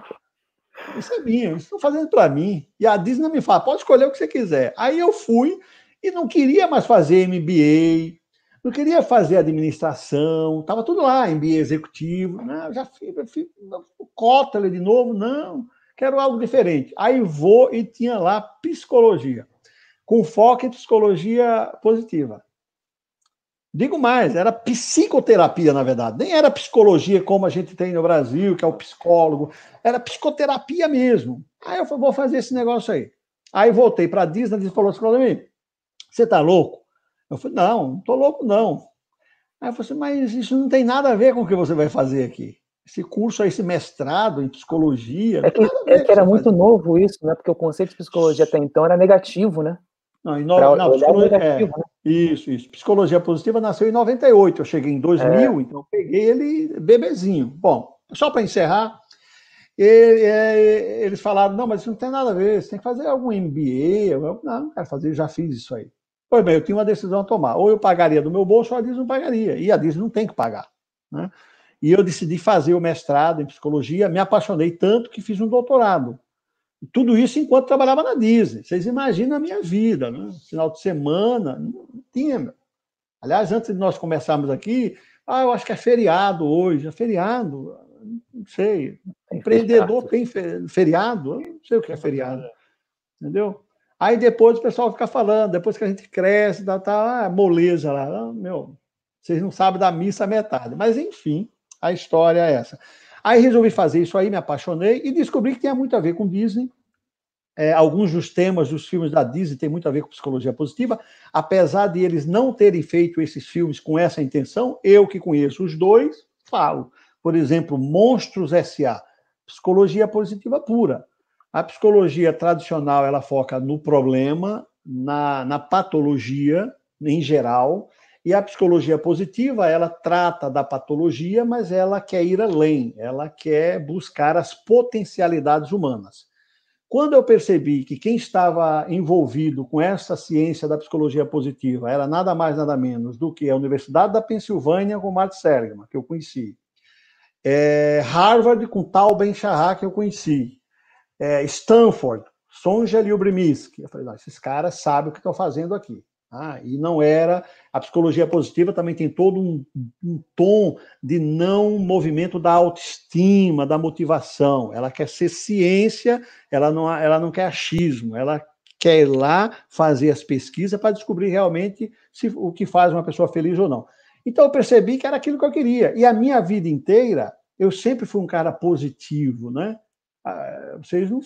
isso é minha, estão fazendo para mim. E a Disney me fala, pode escolher o que você quiser. Aí eu fui e não queria mais fazer MBA, não queria fazer administração, estava tudo lá, MBA executivo. Não, né, já fiz, fiz cota de novo, não, quero algo diferente. Aí vou e tinha lá psicologia com foco em psicologia positiva. Digo mais, era psicoterapia, na verdade. Nem era psicologia como a gente tem no Brasil, que é o psicólogo. Era psicoterapia mesmo. Aí eu falei, vou fazer esse negócio aí. Aí voltei para a Disney, e Disney falou assim você tá louco? Eu falei, não, não tô louco, não. Aí eu falei assim, mas isso não tem nada a ver com o que você vai fazer aqui. Esse curso aí, esse mestrado em psicologia. É que, é que era muito fazer. novo isso, né? Porque o conceito de psicologia até então era negativo, né? Não, em no... não, psicologia... é, né? Isso, isso. Psicologia positiva nasceu em 98. Eu cheguei em 2000, é. então peguei ele bebezinho. Bom, só para encerrar, ele, é, eles falaram: não, mas isso não tem nada a ver, você tem que fazer algum MBA. Eu, não, não quero fazer, já fiz isso aí. Pois bem, eu tinha uma decisão a tomar. Ou eu pagaria do meu bolso, ou a Disney não pagaria. E a Disney não tem que pagar. Né? E eu decidi fazer o mestrado em psicologia, me apaixonei tanto que fiz um doutorado. Tudo isso enquanto trabalhava na Disney. Vocês imaginam a minha vida, né? Final de semana, não tinha. Aliás, antes de nós começarmos aqui, ah, eu acho que é feriado hoje. É feriado? Não sei. Tem Empreendedor tem feriado? Eu não sei o que é feriado. É. Entendeu? Aí depois o pessoal fica falando, depois que a gente cresce, dá, tá, tá, ah, moleza lá. Ah, meu, vocês não sabem da missa metade. Mas, enfim, a história é essa. Aí resolvi fazer isso aí, me apaixonei e descobri que tinha muito a ver com Disney. É, alguns dos temas dos filmes da Disney têm muito a ver com psicologia positiva, apesar de eles não terem feito esses filmes com essa intenção, eu que conheço os dois, falo. Por exemplo, Monstros S.A., psicologia positiva pura. A psicologia tradicional, ela foca no problema, na, na patologia em geral, e a psicologia positiva, ela trata da patologia, mas ela quer ir além, ela quer buscar as potencialidades humanas. Quando eu percebi que quem estava envolvido com essa ciência da psicologia positiva era nada mais, nada menos do que a Universidade da Pensilvânia com Martin Seligman, que eu conheci, é, Harvard com Tal Ben-Shahar, que eu conheci, é, Stanford, Sonja Liubrimisky, eu falei, esses caras sabem o que estão fazendo aqui. Ah, e não era. A psicologia positiva também tem todo um, um, tom de não movimento da autoestima, da motivação. Ela quer ser ciência, ela não, ela não quer achismo, ela quer ir lá fazer as pesquisas para descobrir realmente se o que faz uma pessoa feliz ou não. Então eu percebi que era aquilo que eu queria. E a minha vida inteira, eu sempre fui um cara positivo, né? Ah, vocês não...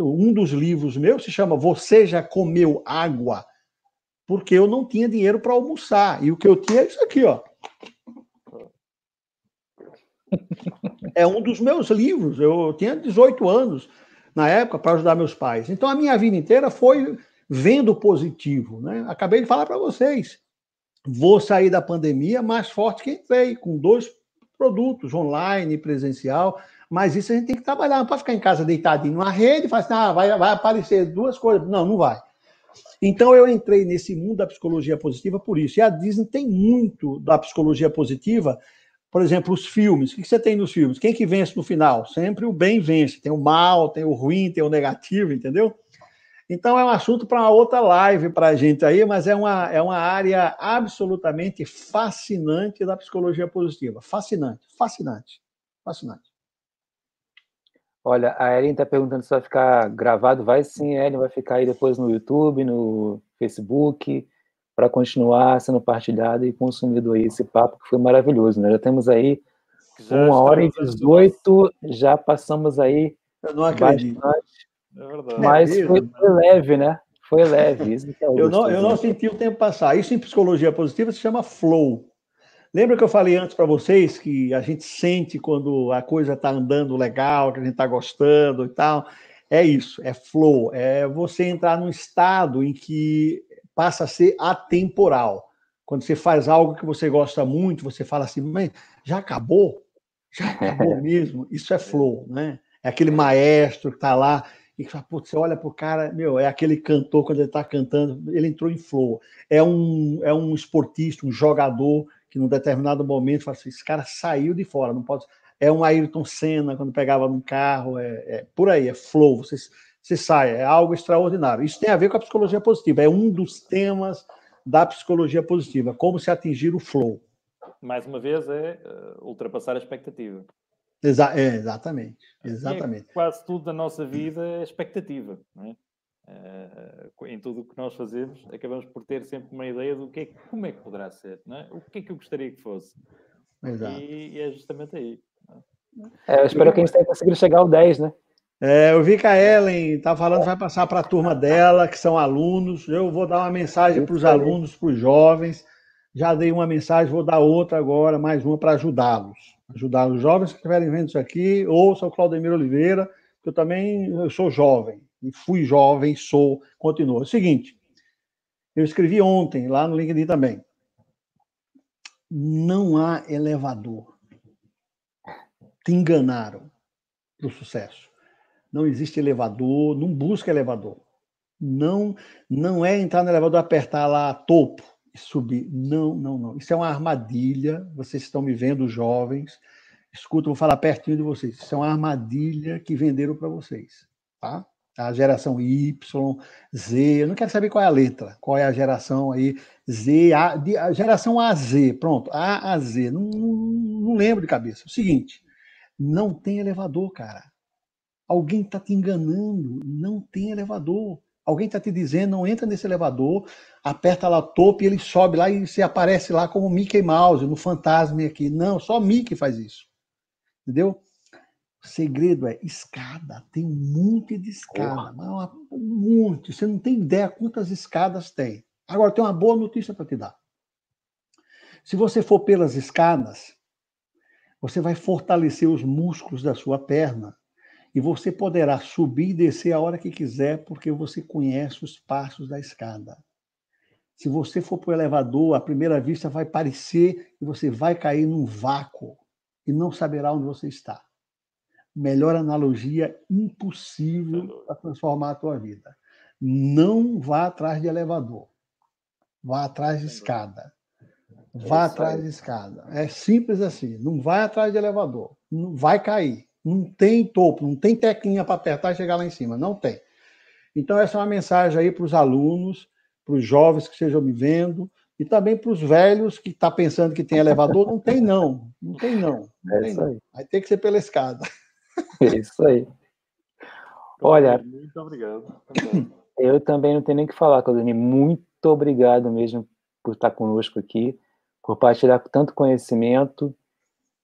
Um dos livros meus se chama Você Já Comeu Água? porque eu não tinha dinheiro para almoçar. E o que eu tinha é isso aqui, ó. É um dos meus livros. Eu tinha 18 anos na época para ajudar meus pais. Então a minha vida inteira foi vendo positivo, né? Acabei de falar para vocês. Vou sair da pandemia mais forte que entrei, com dois produtos, online, presencial, mas isso a gente tem que trabalhar, não pode ficar em casa deitadinho na rede e falar assim, ah, vai, vai aparecer duas coisas. Não, não vai. Então eu entrei nesse mundo da psicologia positiva por isso. E a Disney tem muito da psicologia positiva. Por exemplo, os filmes. O que você tem nos filmes? Quem que vence no final? Sempre o bem vence. Tem o mal, tem o ruim, tem o negativo, entendeu? Então é um assunto para uma outra live para a gente aí, mas é uma, é uma área absolutamente fascinante da psicologia positiva. Fascinante, fascinante, fascinante. Olha, a Erin está perguntando se vai ficar gravado. Vai sim, Erin, vai ficar aí depois no YouTube, no Facebook, para continuar sendo partilhado e consumido aí esse papo que foi maravilhoso, né? Já temos aí já uma hora e 18, já passamos aí. Eu não acredito. Bastante, é verdade. É Mas é foi, foi leve, né? Foi leve. Isso que é eu, não, eu não né? senti o tempo passar. Isso em psicologia positiva se chama flow. Lembra que eu falei antes para vocês que a gente sente quando a coisa está andando legal, que a gente está gostando e tal? É isso, é flow, é você entrar num estado em que passa a ser atemporal. Quando você faz algo que você gosta muito, você fala assim, mas já acabou? Já acabou mesmo? Isso é flow, né? É aquele maestro que está lá e fala, putz, você olha pro cara, meu, é aquele cantor, quando ele está cantando, ele entrou em flow. É um, é um esportista, um jogador que num determinado momento fala assim, esse cara saiu de fora, não pode. É um Ayrton Senna quando pegava num carro, é, é por aí, é flow, você, você sai, é algo extraordinário. Isso tem a ver com a psicologia positiva, é um dos temas da psicologia positiva, como se atingir o flow. Mais uma vez, é uh, ultrapassar a expectativa. Exa é, exatamente, é, é exatamente. É, quase tudo da nossa vida é expectativa, não é? Uh, em tudo o que nós fazemos, acabamos por ter sempre uma ideia do que é, como é que poderá ser, não é? o que é que eu gostaria que fosse. Exato. E, e é justamente aí. É? é, eu espero que a gente tenha conseguido chegar ao 10, né? É, eu vi que a Ellen está falando, vai passar para a turma dela, que são alunos. Eu vou dar uma mensagem para os alunos, para os jovens. Já dei uma mensagem, vou dar outra agora, mais uma para ajudá-los. Ajudar os jovens que estiverem vendo isso aqui, ouça o Claudemiro Oliveira, que eu também eu sou jovem e fui jovem, sou, continuo. É o seguinte, eu escrevi ontem lá no LinkedIn também. Não há elevador. Te enganaram o sucesso. Não existe elevador, não busca elevador. Não, não é entrar no elevador, apertar lá topo e subir. Não, não, não. Isso é uma armadilha. Vocês estão me vendo, jovens. Escutam, vou falar pertinho de vocês. Isso é uma armadilha que venderam para vocês, tá? a geração Y, Z, eu não quero saber qual é a letra, qual é a geração aí, Z, A, de, a geração AZ, pronto, A a Z, não, não lembro de cabeça. O seguinte, não tem elevador, cara. Alguém está te enganando, não tem elevador. Alguém está te dizendo, não entra nesse elevador, aperta lá o topo e ele sobe lá e você aparece lá como Mickey Mouse, no fantasma aqui. Não, só Mickey faz isso. Entendeu? O segredo é escada. Tem um monte de escada. É uma, um monte. Você não tem ideia quantas escadas tem. Agora, tem uma boa notícia para te dar. Se você for pelas escadas, você vai fortalecer os músculos da sua perna e você poderá subir e descer a hora que quiser, porque você conhece os passos da escada. Se você for para o elevador, à primeira vista vai parecer que você vai cair num vácuo e não saberá onde você está melhor analogia impossível para transformar a tua vida. Não vá atrás de elevador. Vá atrás de escada. É vá é atrás de escada. É simples assim. Não vai atrás de elevador. vai cair. Não tem topo, não tem teclinha para apertar e chegar lá em cima. Não tem. Então, essa é uma mensagem aí para os alunos, para os jovens que estejam me vendo, e também para os velhos que estão tá pensando que tem elevador. Não tem, não. Não tem, não. não é tem, não. Aí tem que ser pela escada. É isso aí. Olha. Muito obrigado. Eu também não tenho nem que falar, Claudine. Muito obrigado mesmo por estar conosco aqui, por partilhar tanto conhecimento.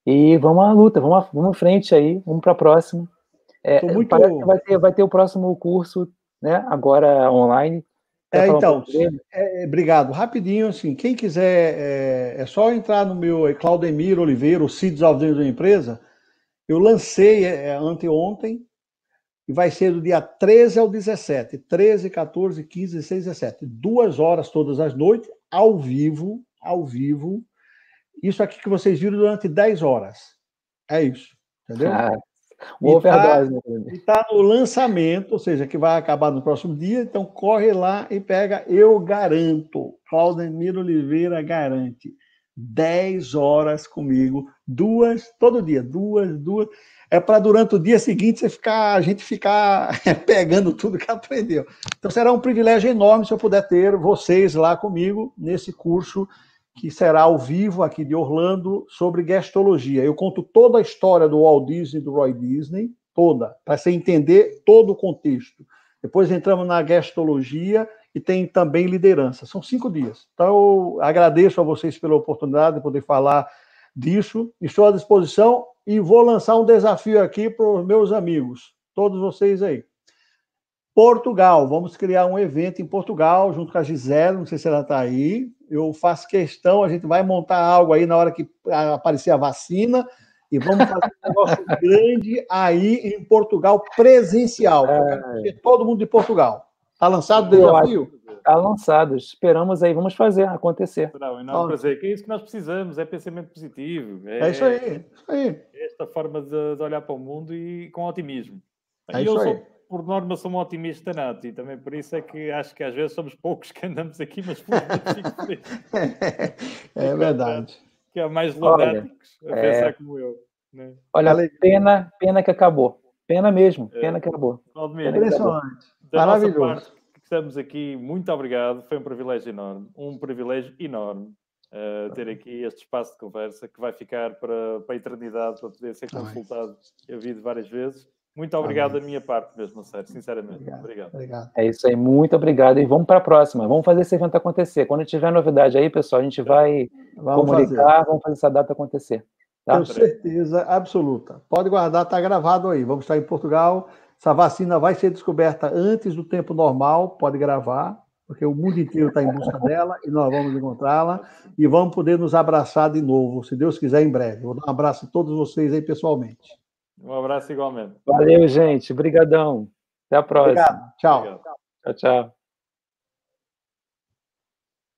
E vamos à luta, vamos, à, vamos à frente aí, vamos para a próxima. É, muito... Parece que vai ter, vai ter o próximo curso, né? Agora online. É, então, é, é, obrigado. Rapidinho, assim, quem quiser, é, é só entrar no meu é Claudemir Oliveira, o CIDS Alves da Empresa. Eu lancei é, é, anteontem, e vai ser do dia 13 ao 17. 13, 14, 15, 16, 17. Duas horas todas as noites, ao vivo, ao vivo. Isso aqui que vocês viram durante 10 horas. É isso. Entendeu? Ah, uma overdose, tá, né? tá no lançamento, ou seja, que vai acabar no próximo dia, então corre lá e pega. Eu garanto. Claudemiro Oliveira garante. 10 horas comigo duas, todo dia, duas, duas. É para durante o dia seguinte você ficar, a gente ficar pegando tudo que aprendeu. Então será um privilégio enorme se eu puder ter vocês lá comigo nesse curso que será ao vivo aqui de Orlando sobre gastologia. Eu conto toda a história do Walt Disney, do Roy Disney, toda, para você entender todo o contexto. Depois entramos na gastologia e tem também liderança. São cinco dias. Então, eu agradeço a vocês pela oportunidade de poder falar disso. Estou à disposição e vou lançar um desafio aqui para os meus amigos, todos vocês aí. Portugal, vamos criar um evento em Portugal, junto com a Gisele, não sei se ela está aí. Eu faço questão, a gente vai montar algo aí na hora que aparecer a vacina e vamos fazer um negócio grande aí em Portugal, presencial. É. Todo mundo de Portugal. Está lançado o desafio? Está lançado. Esperamos aí, vamos fazer acontecer. Não, não prazer. É, é isso que nós precisamos, é pensamento positivo. É, é isso aí. É isso aí. É esta forma de, de, olhar para o mundo e com otimismo. É eu sou, por norma, sou um otimista nato e também por isso é que acho que às vezes somos poucos que andamos aqui, mas por é verdade. Que há é mais lunáticos a pensar como eu. Né? Olha, pena, pena que acabou. Pena mesmo, Pena que acabou. Impressionante. Da nossa parte, estamos aqui. Muito obrigado. Foi um privilégio enorme. Um privilégio enorme. Uh, ter aqui este espaço de conversa que vai ficar para, para a eternidade, para poder ser tá consultado, eu vi várias vezes. Muito tá obrigado Amém. da minha parte mesmo, sério, sinceramente. Obrigado. Obrigado. obrigado. É isso aí, muito obrigado. E vamos para a próxima. Vamos fazer esse evento acontecer. Quando tiver novidade aí, pessoal, a gente tá. vai vamos comunicar, fazer. vamos fazer essa data acontecer. Tá? Tenho certeza absoluta. Pode guardar, está gravado aí. Vamos estar em Portugal essa vacina vai ser descoberta antes do tempo normal, pode gravar, porque o mundo inteiro está em busca dela e nós vamos encontrá-la e vamos poder nos abraçar de novo, se Deus quiser, em breve. Vou dar um abraço a todos vocês aí pessoalmente. Um abraço igualmente. Valeu, gente. Obrigadão. Até a próxima. Obrigado. Tchau. Obrigado. Tchau, tchau.